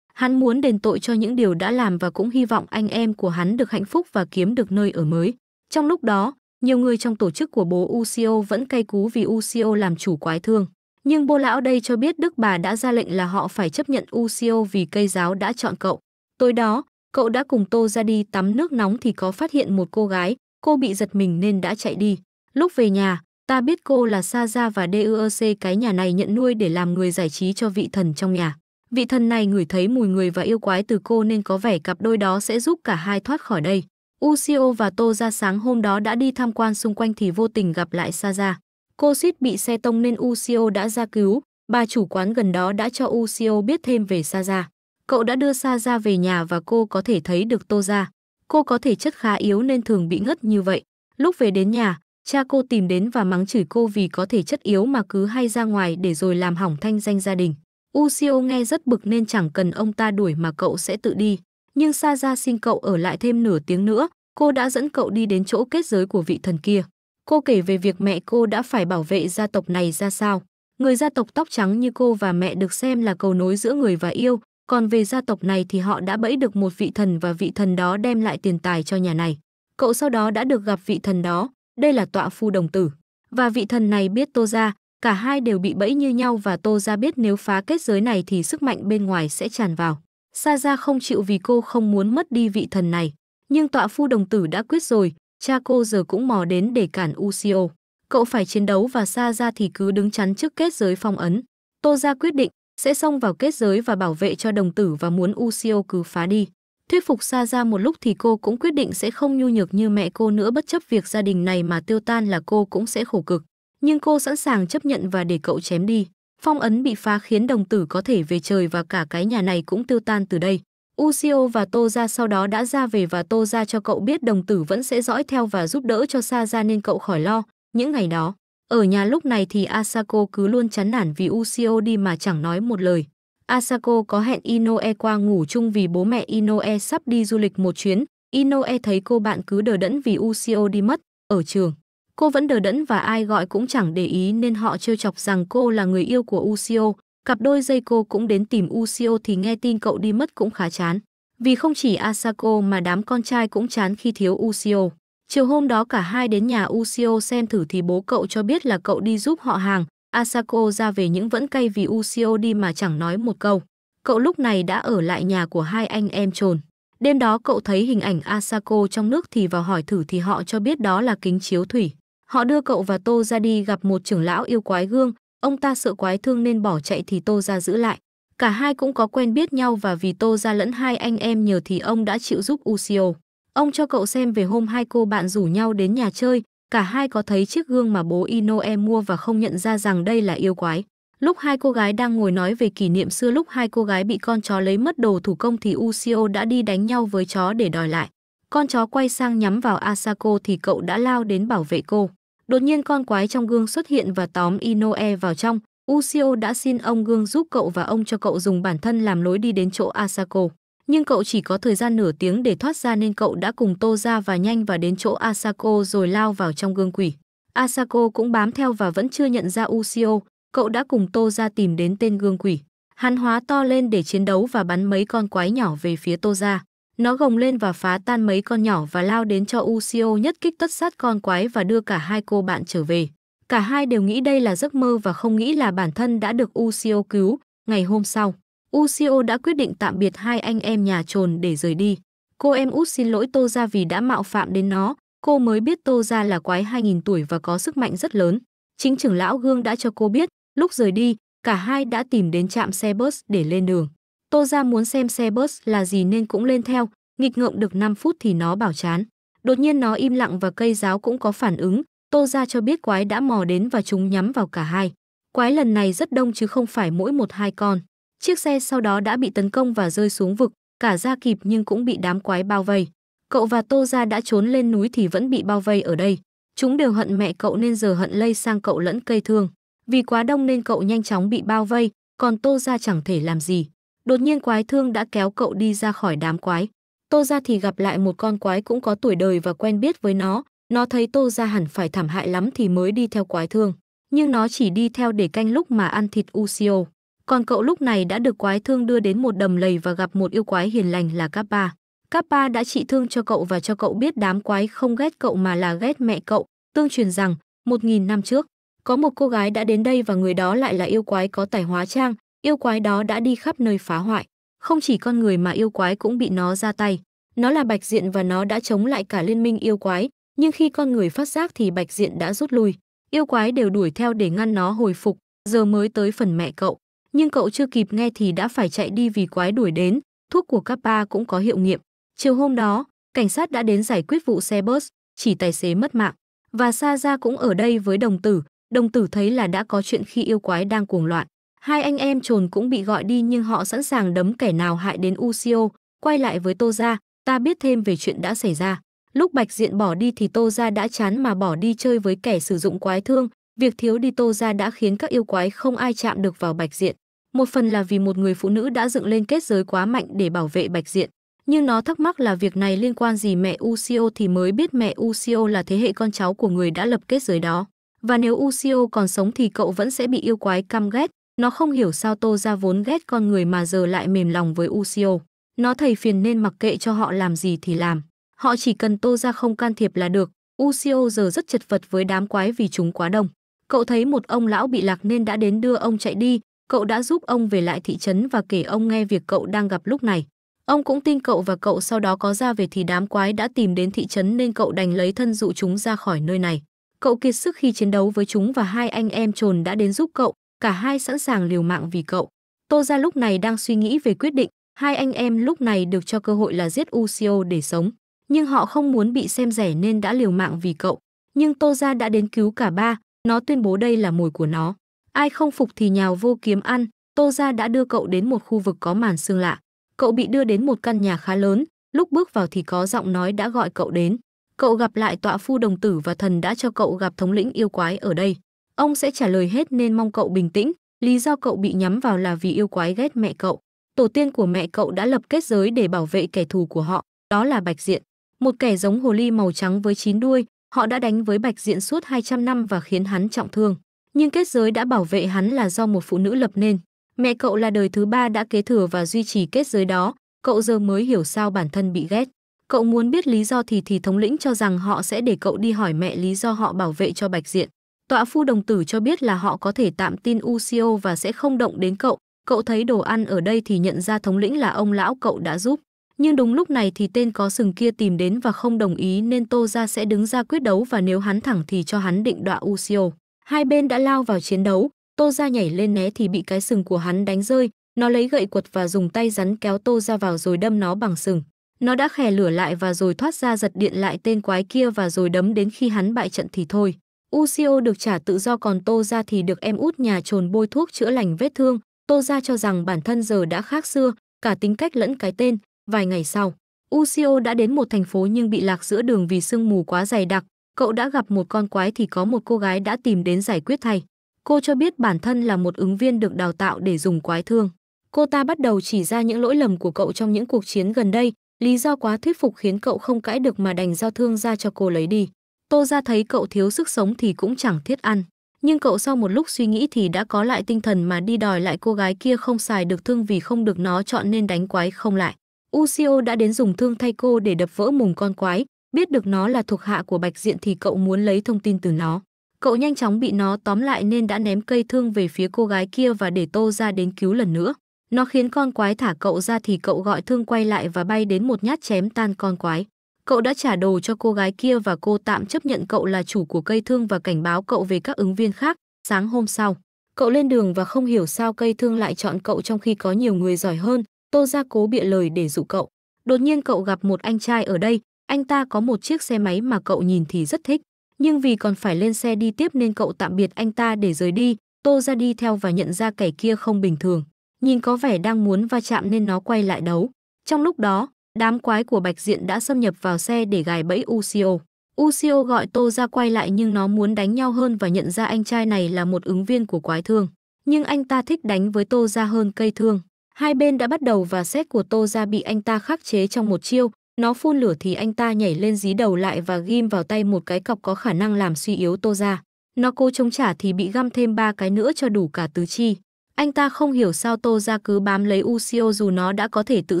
Hắn muốn đền tội cho những điều đã làm và cũng hy vọng anh em của hắn được hạnh phúc và kiếm được nơi ở mới. Trong lúc đó, nhiều người trong tổ chức của bố Ucio vẫn cay cú vì Ucio làm chủ quái thương. Nhưng bố lão đây cho biết Đức bà đã ra lệnh là họ phải chấp nhận Ucio vì cây giáo đã chọn cậu. Tối đó, cậu đã cùng Tô ra đi tắm nước nóng thì có phát hiện một cô gái, cô bị giật mình nên đã chạy đi. Lúc về nhà, ta biết cô là Saza và DUEC cái nhà này nhận nuôi để làm người giải trí cho vị thần trong nhà vị thần này ngửi thấy mùi người và yêu quái từ cô nên có vẻ cặp đôi đó sẽ giúp cả hai thoát khỏi đây. Ushio và Tô ra sáng hôm đó đã đi tham quan xung quanh thì vô tình gặp lại Saza. Cô suýt bị xe tông nên Ushio đã ra cứu, bà chủ quán gần đó đã cho Ushio biết thêm về Saza. Cậu đã đưa Saza về nhà và cô có thể thấy được Tô ra. Cô có thể chất khá yếu nên thường bị ngất như vậy. Lúc về đến nhà, cha cô tìm đến và mắng chửi cô vì có thể chất yếu mà cứ hay ra ngoài để rồi làm hỏng thanh danh gia đình. U nghe rất bực nên chẳng cần ông ta đuổi mà cậu sẽ tự đi. Nhưng Sa Gia xin cậu ở lại thêm nửa tiếng nữa, cô đã dẫn cậu đi đến chỗ kết giới của vị thần kia. Cô kể về việc mẹ cô đã phải bảo vệ gia tộc này ra sao. Người gia tộc tóc trắng như cô và mẹ được xem là cầu nối giữa người và yêu, còn về gia tộc này thì họ đã bẫy được một vị thần và vị thần đó đem lại tiền tài cho nhà này. Cậu sau đó đã được gặp vị thần đó, đây là tọa phu đồng tử. Và vị thần này biết Tô Gia, Cả hai đều bị bẫy như nhau và Tô Gia biết nếu phá kết giới này thì sức mạnh bên ngoài sẽ tràn vào. Sa Gia không chịu vì cô không muốn mất đi vị thần này. Nhưng tọa phu đồng tử đã quyết rồi, cha cô giờ cũng mò đến để cản Ucio. Cậu phải chiến đấu và Sa Gia thì cứ đứng chắn trước kết giới phong ấn. Tô Gia quyết định sẽ xông vào kết giới và bảo vệ cho đồng tử và muốn Ucio cứ phá đi. Thuyết phục Sa Gia một lúc thì cô cũng quyết định sẽ không nhu nhược như mẹ cô nữa bất chấp việc gia đình này mà tiêu tan là cô cũng sẽ khổ cực nhưng cô sẵn sàng chấp nhận và để cậu chém đi. Phong ấn bị phá khiến đồng tử có thể về trời và cả cái nhà này cũng tiêu tan từ đây. Ucio và Tô Gia sau đó đã ra về và Tô Gia cho cậu biết đồng tử vẫn sẽ dõi theo và giúp đỡ cho Sa Gia nên cậu khỏi lo. Những ngày đó, ở nhà lúc này thì Asako cứ luôn chán nản vì Ucio đi mà chẳng nói một lời. Asako có hẹn Inoue qua ngủ chung vì bố mẹ Inoue sắp đi du lịch một chuyến. Inoue thấy cô bạn cứ đờ đẫn vì Ucio đi mất, ở trường. Cô vẫn đờ đẫn và ai gọi cũng chẳng để ý nên họ trêu chọc rằng cô là người yêu của Ucio. Cặp đôi dây cô cũng đến tìm Ucio thì nghe tin cậu đi mất cũng khá chán. Vì không chỉ Asako mà đám con trai cũng chán khi thiếu Ucio. Chiều hôm đó cả hai đến nhà Ucio xem thử thì bố cậu cho biết là cậu đi giúp họ hàng. Asako ra về những vẫn cay vì Ucio đi mà chẳng nói một câu. Cậu lúc này đã ở lại nhà của hai anh em trồn. Đêm đó cậu thấy hình ảnh Asako trong nước thì vào hỏi thử thì họ cho biết đó là kính chiếu thủy. Họ đưa cậu và Tô ra đi gặp một trưởng lão yêu quái gương, ông ta sợ quái thương nên bỏ chạy thì Tô ra giữ lại. Cả hai cũng có quen biết nhau và vì Tô ra lẫn hai anh em nhờ thì ông đã chịu giúp Ucio. Ông cho cậu xem về hôm hai cô bạn rủ nhau đến nhà chơi, cả hai có thấy chiếc gương mà bố Inoe mua và không nhận ra rằng đây là yêu quái. Lúc hai cô gái đang ngồi nói về kỷ niệm xưa lúc hai cô gái bị con chó lấy mất đồ thủ công thì Ucio đã đi đánh nhau với chó để đòi lại. Con chó quay sang nhắm vào Asako thì cậu đã lao đến bảo vệ cô. Đột nhiên con quái trong gương xuất hiện và tóm Inoe vào trong. Ushio đã xin ông gương giúp cậu và ông cho cậu dùng bản thân làm lối đi đến chỗ Asako. Nhưng cậu chỉ có thời gian nửa tiếng để thoát ra nên cậu đã cùng Tô ra và nhanh và đến chỗ Asako rồi lao vào trong gương quỷ. Asako cũng bám theo và vẫn chưa nhận ra Ushio. Cậu đã cùng Tô ra tìm đến tên gương quỷ. Hắn hóa to lên để chiến đấu và bắn mấy con quái nhỏ về phía Tô ra. Nó gồng lên và phá tan mấy con nhỏ và lao đến cho Ucio nhất kích tất sát con quái và đưa cả hai cô bạn trở về. Cả hai đều nghĩ đây là giấc mơ và không nghĩ là bản thân đã được Ucio cứu. Ngày hôm sau, Ucio đã quyết định tạm biệt hai anh em nhà trồn để rời đi. Cô em út xin lỗi Tô Gia vì đã mạo phạm đến nó. Cô mới biết Tô Gia là quái 2.000 tuổi và có sức mạnh rất lớn. Chính trưởng lão Gương đã cho cô biết, lúc rời đi, cả hai đã tìm đến trạm xe bus để lên đường. Tô Gia muốn xem xe bus là gì nên cũng lên theo, nghịch ngợm được 5 phút thì nó bảo chán. Đột nhiên nó im lặng và cây giáo cũng có phản ứng, Tô Gia cho biết quái đã mò đến và chúng nhắm vào cả hai. Quái lần này rất đông chứ không phải mỗi một hai con. Chiếc xe sau đó đã bị tấn công và rơi xuống vực, cả Ra kịp nhưng cũng bị đám quái bao vây. Cậu và Tô Gia đã trốn lên núi thì vẫn bị bao vây ở đây. Chúng đều hận mẹ cậu nên giờ hận lây sang cậu lẫn cây thương. Vì quá đông nên cậu nhanh chóng bị bao vây, còn Tô Gia chẳng thể làm gì. Đột nhiên quái thương đã kéo cậu đi ra khỏi đám quái. Tô ra thì gặp lại một con quái cũng có tuổi đời và quen biết với nó. Nó thấy tô ra hẳn phải thảm hại lắm thì mới đi theo quái thương. Nhưng nó chỉ đi theo để canh lúc mà ăn thịt Ucio. Còn cậu lúc này đã được quái thương đưa đến một đầm lầy và gặp một yêu quái hiền lành là Kappa. Kappa đã trị thương cho cậu và cho cậu biết đám quái không ghét cậu mà là ghét mẹ cậu. Tương truyền rằng, 1.000 năm trước, có một cô gái đã đến đây và người đó lại là yêu quái có tài hóa trang, yêu quái đó đã đi khắp nơi phá hoại. Không chỉ con người mà yêu quái cũng bị nó ra tay. Nó là Bạch Diện và nó đã chống lại cả liên minh yêu quái, nhưng khi con người phát giác thì Bạch Diện đã rút lui. Yêu quái đều đuổi theo để ngăn nó hồi phục, giờ mới tới phần mẹ cậu. Nhưng cậu chưa kịp nghe thì đã phải chạy đi vì quái đuổi đến, thuốc của các cũng có hiệu nghiệm. Chiều hôm đó, cảnh sát đã đến giải quyết vụ xe bus, chỉ tài xế mất mạng. Và Sa Ra cũng ở đây với đồng tử, đồng tử thấy là đã có chuyện khi yêu quái đang cuồng loạn. Hai anh em trồn cũng bị gọi đi nhưng họ sẵn sàng đấm kẻ nào hại đến Ucio. Quay lại với Tô Gia, ta biết thêm về chuyện đã xảy ra. Lúc Bạch Diện bỏ đi thì Tô Gia đã chán mà bỏ đi chơi với kẻ sử dụng quái thương. Việc thiếu đi Tô Gia đã khiến các yêu quái không ai chạm được vào Bạch Diện. Một phần là vì một người phụ nữ đã dựng lên kết giới quá mạnh để bảo vệ Bạch Diện. Nhưng nó thắc mắc là việc này liên quan gì mẹ Ucio thì mới biết mẹ Ucio là thế hệ con cháu của người đã lập kết giới đó. Và nếu Ucio còn sống thì cậu vẫn sẽ bị yêu quái căm ghét, nó không hiểu sao Tô ra vốn ghét con người mà giờ lại mềm lòng với Ucio. Nó thầy phiền nên mặc kệ cho họ làm gì thì làm. Họ chỉ cần Tô ra không can thiệp là được. Ucio giờ rất chật vật với đám quái vì chúng quá đông. Cậu thấy một ông lão bị lạc nên đã đến đưa ông chạy đi. Cậu đã giúp ông về lại thị trấn và kể ông nghe việc cậu đang gặp lúc này. Ông cũng tin cậu và cậu sau đó có ra về thì đám quái đã tìm đến thị trấn nên cậu đành lấy thân dụ chúng ra khỏi nơi này. Cậu kiệt sức khi chiến đấu với chúng và hai anh em trồn đã đến giúp cậu, cả hai sẵn sàng liều mạng vì cậu. Tô Gia lúc này đang suy nghĩ về quyết định, hai anh em lúc này được cho cơ hội là giết Ucio để sống, nhưng họ không muốn bị xem rẻ nên đã liều mạng vì cậu. Nhưng Tô Gia đã đến cứu cả ba, nó tuyên bố đây là mồi của nó. Ai không phục thì nhào vô kiếm ăn, Tô Gia đã đưa cậu đến một khu vực có màn xương lạ. Cậu bị đưa đến một căn nhà khá lớn, lúc bước vào thì có giọng nói đã gọi cậu đến. Cậu gặp lại tọa phu đồng tử và thần đã cho cậu gặp thống lĩnh yêu quái ở đây. Ông sẽ trả lời hết nên mong cậu bình tĩnh, lý do cậu bị nhắm vào là vì yêu quái ghét mẹ cậu. Tổ tiên của mẹ cậu đã lập kết giới để bảo vệ kẻ thù của họ, đó là Bạch Diện. Một kẻ giống hồ ly màu trắng với chín đuôi, họ đã đánh với Bạch Diện suốt 200 năm và khiến hắn trọng thương. Nhưng kết giới đã bảo vệ hắn là do một phụ nữ lập nên. Mẹ cậu là đời thứ ba đã kế thừa và duy trì kết giới đó, cậu giờ mới hiểu sao bản thân bị ghét. Cậu muốn biết lý do thì thì thống lĩnh cho rằng họ sẽ để cậu đi hỏi mẹ lý do họ bảo vệ cho Bạch Diện. Tọa phu đồng tử cho biết là họ có thể tạm tin Ucio và sẽ không động đến cậu. Cậu thấy đồ ăn ở đây thì nhận ra thống lĩnh là ông lão cậu đã giúp. Nhưng đúng lúc này thì tên có sừng kia tìm đến và không đồng ý nên Tô Gia sẽ đứng ra quyết đấu và nếu hắn thẳng thì cho hắn định đọa Ucio. Hai bên đã lao vào chiến đấu, Tô Gia nhảy lên né thì bị cái sừng của hắn đánh rơi, nó lấy gậy quật và dùng tay rắn kéo Tô Gia vào rồi đâm nó bằng sừng. Nó đã khè lửa lại và rồi thoát ra giật điện lại tên quái kia và rồi đấm đến khi hắn bại trận thì thôi. Ucio được trả tự do còn Tô Gia thì được em út nhà trồn bôi thuốc chữa lành vết thương. Tô Gia cho rằng bản thân giờ đã khác xưa, cả tính cách lẫn cái tên. Vài ngày sau, Ucio đã đến một thành phố nhưng bị lạc giữa đường vì sương mù quá dày đặc. Cậu đã gặp một con quái thì có một cô gái đã tìm đến giải quyết thay. Cô cho biết bản thân là một ứng viên được đào tạo để dùng quái thương. Cô ta bắt đầu chỉ ra những lỗi lầm của cậu trong những cuộc chiến gần đây, lý do quá thuyết phục khiến cậu không cãi được mà đành giao thương ra cho cô lấy đi. Tô ra thấy cậu thiếu sức sống thì cũng chẳng thiết ăn. Nhưng cậu sau một lúc suy nghĩ thì đã có lại tinh thần mà đi đòi lại cô gái kia không xài được thương vì không được nó chọn nên đánh quái không lại. Ucio đã đến dùng thương thay cô để đập vỡ mùng con quái, biết được nó là thuộc hạ của Bạch Diện thì cậu muốn lấy thông tin từ nó. Cậu nhanh chóng bị nó tóm lại nên đã ném cây thương về phía cô gái kia và để Tô ra đến cứu lần nữa. Nó khiến con quái thả cậu ra thì cậu gọi thương quay lại và bay đến một nhát chém tan con quái. Cậu đã trả đồ cho cô gái kia và cô tạm chấp nhận cậu là chủ của cây thương và cảnh báo cậu về các ứng viên khác. Sáng hôm sau, cậu lên đường và không hiểu sao cây thương lại chọn cậu trong khi có nhiều người giỏi hơn. Tô ra cố bịa lời để dụ cậu. Đột nhiên cậu gặp một anh trai ở đây, anh ta có một chiếc xe máy mà cậu nhìn thì rất thích. Nhưng vì còn phải lên xe đi tiếp nên cậu tạm biệt anh ta để rời đi. Tô ra đi theo và nhận ra kẻ kia không bình thường. Nhìn có vẻ đang muốn va chạm nên nó quay lại đấu. Trong lúc đó, Đám quái của Bạch Diện đã xâm nhập vào xe để gài bẫy Ucio. Ucio gọi Tô ra quay lại nhưng nó muốn đánh nhau hơn và nhận ra anh trai này là một ứng viên của quái thương. Nhưng anh ta thích đánh với Tô ra hơn cây thương. Hai bên đã bắt đầu và xét của Tô ra bị anh ta khắc chế trong một chiêu. Nó phun lửa thì anh ta nhảy lên dí đầu lại và ghim vào tay một cái cọc có khả năng làm suy yếu Tô ra. Nó cố chống trả thì bị găm thêm ba cái nữa cho đủ cả tứ chi. Anh ta không hiểu sao Tô Gia cứ bám lấy Ucio dù nó đã có thể tự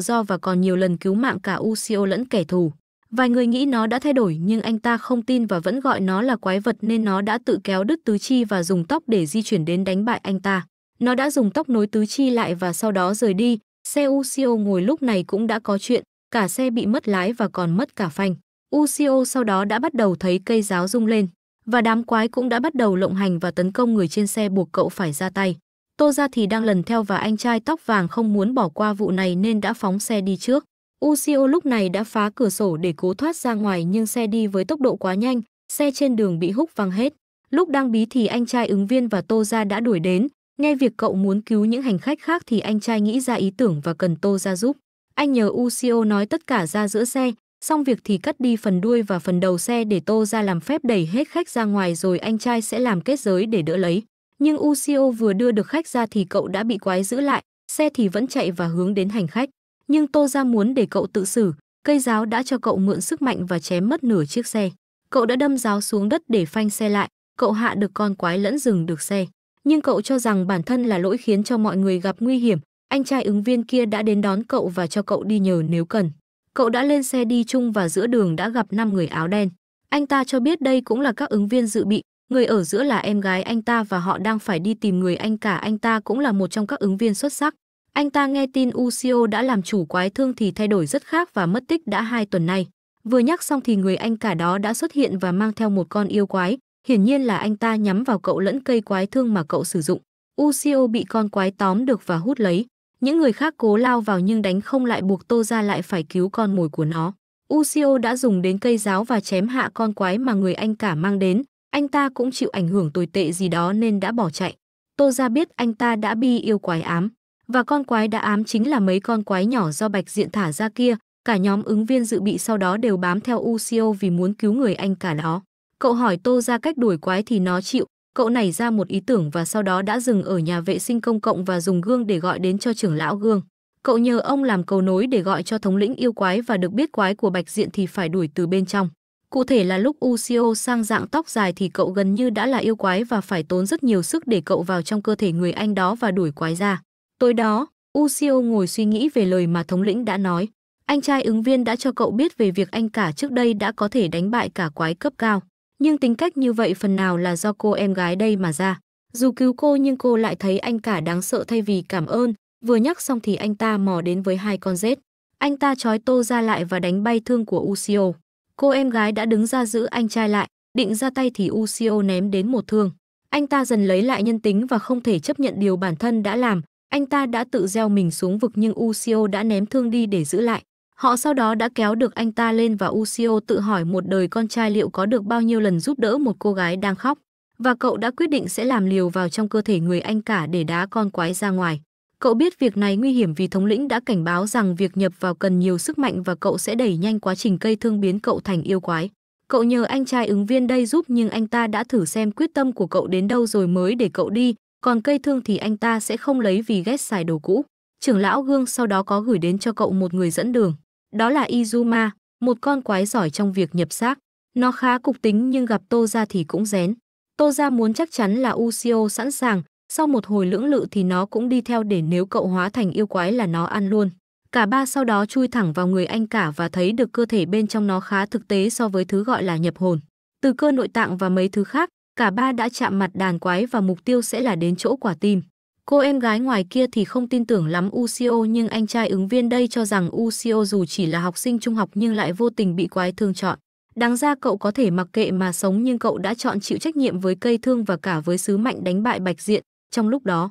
do và còn nhiều lần cứu mạng cả Ucio lẫn kẻ thù. Vài người nghĩ nó đã thay đổi nhưng anh ta không tin và vẫn gọi nó là quái vật nên nó đã tự kéo đứt tứ chi và dùng tóc để di chuyển đến đánh bại anh ta. Nó đã dùng tóc nối tứ chi lại và sau đó rời đi. Xe Ucio ngồi lúc này cũng đã có chuyện, cả xe bị mất lái và còn mất cả phanh. Ucio sau đó đã bắt đầu thấy cây giáo rung lên và đám quái cũng đã bắt đầu lộng hành và tấn công người trên xe buộc cậu phải ra tay. Tô Gia thì đang lần theo và anh trai tóc vàng không muốn bỏ qua vụ này nên đã phóng xe đi trước. Ucio lúc này đã phá cửa sổ để cố thoát ra ngoài nhưng xe đi với tốc độ quá nhanh, xe trên đường bị hút văng hết. Lúc đang bí thì anh trai ứng viên và Tô Gia đã đuổi đến, nghe việc cậu muốn cứu những hành khách khác thì anh trai nghĩ ra ý tưởng và cần Tô Gia giúp. Anh nhờ Ucio nói tất cả ra giữa xe, xong việc thì cắt đi phần đuôi và phần đầu xe để Tô Gia làm phép đẩy hết khách ra ngoài rồi anh trai sẽ làm kết giới để đỡ lấy nhưng Ucio vừa đưa được khách ra thì cậu đã bị quái giữ lại, xe thì vẫn chạy và hướng đến hành khách. Nhưng Tô Gia muốn để cậu tự xử, cây giáo đã cho cậu mượn sức mạnh và chém mất nửa chiếc xe. Cậu đã đâm giáo xuống đất để phanh xe lại, cậu hạ được con quái lẫn dừng được xe. Nhưng cậu cho rằng bản thân là lỗi khiến cho mọi người gặp nguy hiểm, anh trai ứng viên kia đã đến đón cậu và cho cậu đi nhờ nếu cần. Cậu đã lên xe đi chung và giữa đường đã gặp 5 người áo đen. Anh ta cho biết đây cũng là các ứng viên dự bị, Người ở giữa là em gái anh ta và họ đang phải đi tìm người anh cả anh ta cũng là một trong các ứng viên xuất sắc. Anh ta nghe tin Ucio đã làm chủ quái thương thì thay đổi rất khác và mất tích đã hai tuần nay. Vừa nhắc xong thì người anh cả đó đã xuất hiện và mang theo một con yêu quái. Hiển nhiên là anh ta nhắm vào cậu lẫn cây quái thương mà cậu sử dụng. Ucio bị con quái tóm được và hút lấy. Những người khác cố lao vào nhưng đánh không lại buộc Tô ra lại phải cứu con mồi của nó. Ucio đã dùng đến cây giáo và chém hạ con quái mà người anh cả mang đến. Anh ta cũng chịu ảnh hưởng tồi tệ gì đó nên đã bỏ chạy. Tô Gia biết anh ta đã bi yêu quái ám, và con quái đã ám chính là mấy con quái nhỏ do Bạch Diện thả ra kia, cả nhóm ứng viên dự bị sau đó đều bám theo Ucio vì muốn cứu người anh cả đó. Cậu hỏi Tô Gia cách đuổi quái thì nó chịu, cậu nảy ra một ý tưởng và sau đó đã dừng ở nhà vệ sinh công cộng và dùng gương để gọi đến cho trưởng lão gương. Cậu nhờ ông làm cầu nối để gọi cho thống lĩnh yêu quái và được biết quái của Bạch Diện thì phải đuổi từ bên trong. Cụ thể là lúc Ucio sang dạng tóc dài thì cậu gần như đã là yêu quái và phải tốn rất nhiều sức để cậu vào trong cơ thể người anh đó và đuổi quái ra. Tối đó, Ucio ngồi suy nghĩ về lời mà thống lĩnh đã nói. Anh trai ứng viên đã cho cậu biết về việc anh cả trước đây đã có thể đánh bại cả quái cấp cao. Nhưng tính cách như vậy phần nào là do cô em gái đây mà ra. Dù cứu cô nhưng cô lại thấy anh cả đáng sợ thay vì cảm ơn. Vừa nhắc xong thì anh ta mò đến với hai con rết. Anh ta trói tô ra lại và đánh bay thương của Ucio. Cô em gái đã đứng ra giữ anh trai lại, định ra tay thì Ucio ném đến một thương. Anh ta dần lấy lại nhân tính và không thể chấp nhận điều bản thân đã làm. Anh ta đã tự gieo mình xuống vực nhưng Ucio đã ném thương đi để giữ lại. Họ sau đó đã kéo được anh ta lên và Ucio tự hỏi một đời con trai liệu có được bao nhiêu lần giúp đỡ một cô gái đang khóc. Và cậu đã quyết định sẽ làm liều vào trong cơ thể người anh cả để đá con quái ra ngoài. Cậu biết việc này nguy hiểm vì thống lĩnh đã cảnh báo rằng việc nhập vào cần nhiều sức mạnh và cậu sẽ đẩy nhanh quá trình cây thương biến cậu thành yêu quái. Cậu nhờ anh trai ứng viên đây giúp nhưng anh ta đã thử xem quyết tâm của cậu đến đâu rồi mới để cậu đi, còn cây thương thì anh ta sẽ không lấy vì ghét xài đồ cũ. Trưởng lão gương sau đó có gửi đến cho cậu một người dẫn đường. Đó là Izuma, một con quái giỏi trong việc nhập xác. Nó khá cục tính nhưng gặp Tô ra thì cũng rén. Tô ra muốn chắc chắn là Ushio sẵn sàng, sau một hồi lưỡng lự thì nó cũng đi theo để nếu cậu hóa thành yêu quái là nó ăn luôn. Cả ba sau đó chui thẳng vào người anh cả và thấy được cơ thể bên trong nó khá thực tế so với thứ gọi là nhập hồn. Từ cơ nội tạng và mấy thứ khác, cả ba đã chạm mặt đàn quái và mục tiêu sẽ là đến chỗ quả tim. Cô em gái ngoài kia thì không tin tưởng lắm Ucio nhưng anh trai ứng viên đây cho rằng Ucio dù chỉ là học sinh trung học nhưng lại vô tình bị quái thương chọn. Đáng ra cậu có thể mặc kệ mà sống nhưng cậu đã chọn chịu trách nhiệm với cây thương và cả với sứ mệnh đánh bại Bạch Diện. Trong lúc đó,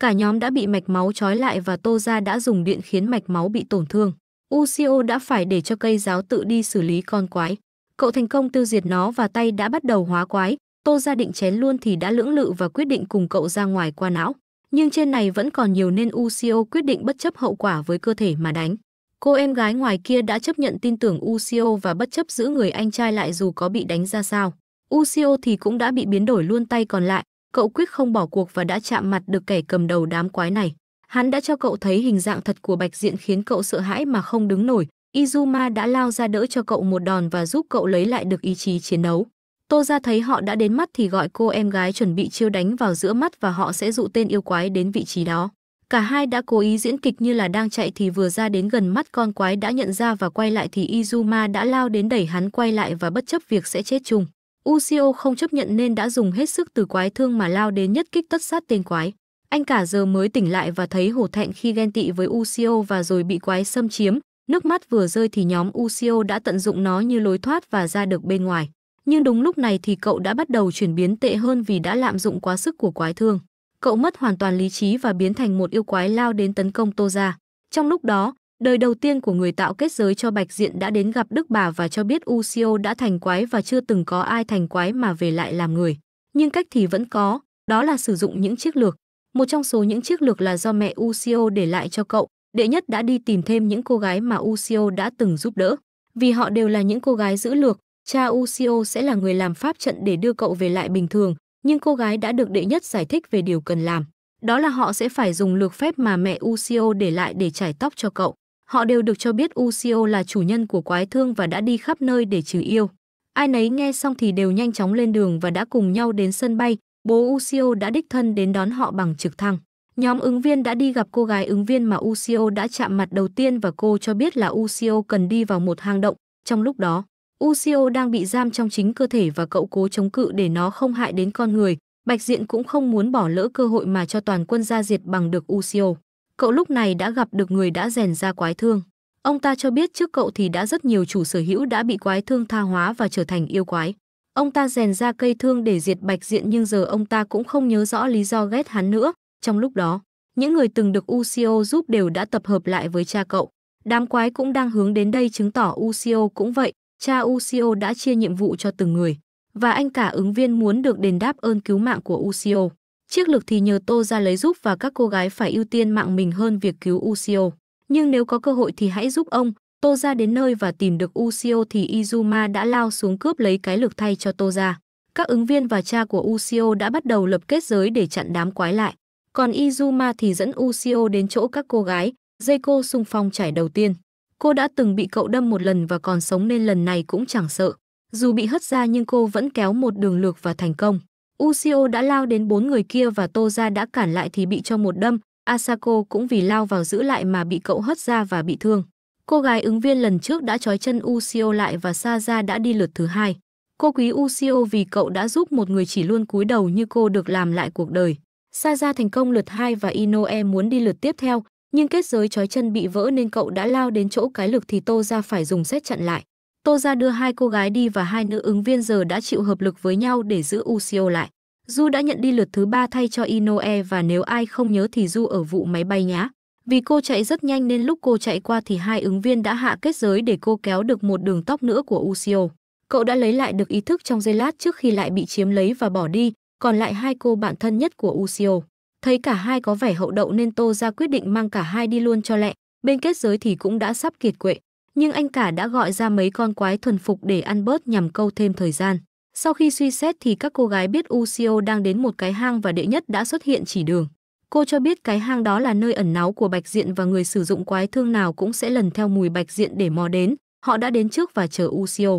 cả nhóm đã bị mạch máu trói lại và Tô Gia đã dùng điện khiến mạch máu bị tổn thương. Ucio đã phải để cho cây giáo tự đi xử lý con quái. Cậu thành công tiêu diệt nó và tay đã bắt đầu hóa quái. Tô Gia định chén luôn thì đã lưỡng lự và quyết định cùng cậu ra ngoài qua não. Nhưng trên này vẫn còn nhiều nên Ucio quyết định bất chấp hậu quả với cơ thể mà đánh. Cô em gái ngoài kia đã chấp nhận tin tưởng Ucio và bất chấp giữ người anh trai lại dù có bị đánh ra sao. Ucio thì cũng đã bị biến đổi luôn tay còn lại, cậu quyết không bỏ cuộc và đã chạm mặt được kẻ cầm đầu đám quái này. Hắn đã cho cậu thấy hình dạng thật của Bạch Diện khiến cậu sợ hãi mà không đứng nổi. Izuma đã lao ra đỡ cho cậu một đòn và giúp cậu lấy lại được ý chí chiến đấu. Tô ra thấy họ đã đến mắt thì gọi cô em gái chuẩn bị chiêu đánh vào giữa mắt và họ sẽ dụ tên yêu quái đến vị trí đó. Cả hai đã cố ý diễn kịch như là đang chạy thì vừa ra đến gần mắt con quái đã nhận ra và quay lại thì Izuma đã lao đến đẩy hắn quay lại và bất chấp việc sẽ chết chung. Ucio không chấp nhận nên đã dùng hết sức từ quái thương mà lao đến nhất kích tất sát tên quái. Anh cả giờ mới tỉnh lại và thấy hổ thẹn khi ghen tị với Ucio và rồi bị quái xâm chiếm. Nước mắt vừa rơi thì nhóm Ucio đã tận dụng nó như lối thoát và ra được bên ngoài. Nhưng đúng lúc này thì cậu đã bắt đầu chuyển biến tệ hơn vì đã lạm dụng quá sức của quái thương. Cậu mất hoàn toàn lý trí và biến thành một yêu quái lao đến tấn công Toza. Trong lúc đó, Đời đầu tiên của người tạo kết giới cho Bạch Diện đã đến gặp Đức Bà và cho biết Ucio đã thành quái và chưa từng có ai thành quái mà về lại làm người. Nhưng cách thì vẫn có, đó là sử dụng những chiếc lược. Một trong số những chiếc lược là do mẹ Ucio để lại cho cậu, đệ nhất đã đi tìm thêm những cô gái mà Ucio đã từng giúp đỡ. Vì họ đều là những cô gái giữ lược, cha Ucio sẽ là người làm pháp trận để đưa cậu về lại bình thường, nhưng cô gái đã được đệ nhất giải thích về điều cần làm. Đó là họ sẽ phải dùng lược phép mà mẹ Ucio để lại để trải tóc cho cậu. Họ đều được cho biết Ucio là chủ nhân của quái thương và đã đi khắp nơi để trừ yêu. Ai nấy nghe xong thì đều nhanh chóng lên đường và đã cùng nhau đến sân bay, bố Ucio đã đích thân đến đón họ bằng trực thăng. Nhóm ứng viên đã đi gặp cô gái ứng viên mà Ucio đã chạm mặt đầu tiên và cô cho biết là Ucio cần đi vào một hang động. Trong lúc đó, Ucio đang bị giam trong chính cơ thể và cậu cố chống cự để nó không hại đến con người. Bạch Diện cũng không muốn bỏ lỡ cơ hội mà cho toàn quân ra diệt bằng được Ucio. Cậu lúc này đã gặp được người đã rèn ra quái thương. Ông ta cho biết trước cậu thì đã rất nhiều chủ sở hữu đã bị quái thương tha hóa và trở thành yêu quái. Ông ta rèn ra cây thương để diệt bạch diện nhưng giờ ông ta cũng không nhớ rõ lý do ghét hắn nữa. Trong lúc đó, những người từng được Ucio giúp đều đã tập hợp lại với cha cậu. Đám quái cũng đang hướng đến đây chứng tỏ Ucio cũng vậy. Cha Ucio đã chia nhiệm vụ cho từng người. Và anh cả ứng viên muốn được đền đáp ơn cứu mạng của Ucio. Chiếc lực thì nhờ Tô ra lấy giúp và các cô gái phải ưu tiên mạng mình hơn việc cứu Ushio. Nhưng nếu có cơ hội thì hãy giúp ông. Tô ra đến nơi và tìm được Ushio thì Izuma đã lao xuống cướp lấy cái lực thay cho Tô ra. Các ứng viên và cha của Ushio đã bắt đầu lập kết giới để chặn đám quái lại. Còn Izuma thì dẫn Ushio đến chỗ các cô gái, dây cô xung phong trải đầu tiên. Cô đã từng bị cậu đâm một lần và còn sống nên lần này cũng chẳng sợ. Dù bị hất ra nhưng cô vẫn kéo một đường lược và thành công. Ushio đã lao đến bốn người kia và Toza đã cản lại thì bị cho một đâm, Asako cũng vì lao vào giữ lại mà bị cậu hất ra và bị thương. Cô gái ứng viên lần trước đã trói chân Ushio lại và Saza đã đi lượt thứ hai. Cô quý Ushio vì cậu đã giúp một người chỉ luôn cúi đầu như cô được làm lại cuộc đời. Saza thành công lượt hai và Inoe muốn đi lượt tiếp theo, nhưng kết giới trói chân bị vỡ nên cậu đã lao đến chỗ cái lực thì Tô phải dùng xét chặn lại. Tô Gia đưa hai cô gái đi và hai nữ ứng viên giờ đã chịu hợp lực với nhau để giữ Ucio lại. Du đã nhận đi lượt thứ ba thay cho Inoe và nếu ai không nhớ thì Du ở vụ máy bay nhá. Vì cô chạy rất nhanh nên lúc cô chạy qua thì hai ứng viên đã hạ kết giới để cô kéo được một đường tóc nữa của Ucio. Cậu đã lấy lại được ý thức trong giây lát trước khi lại bị chiếm lấy và bỏ đi, còn lại hai cô bạn thân nhất của Ucio. Thấy cả hai có vẻ hậu đậu nên Tô ra quyết định mang cả hai đi luôn cho lẹ, bên kết giới thì cũng đã sắp kiệt quệ nhưng anh cả đã gọi ra mấy con quái thuần phục để ăn bớt nhằm câu thêm thời gian. Sau khi suy xét thì các cô gái biết Ucio đang đến một cái hang và đệ nhất đã xuất hiện chỉ đường. Cô cho biết cái hang đó là nơi ẩn náu của Bạch Diện và người sử dụng quái thương nào cũng sẽ lần theo mùi Bạch Diện để mò đến. Họ đã đến trước và chờ Ucio.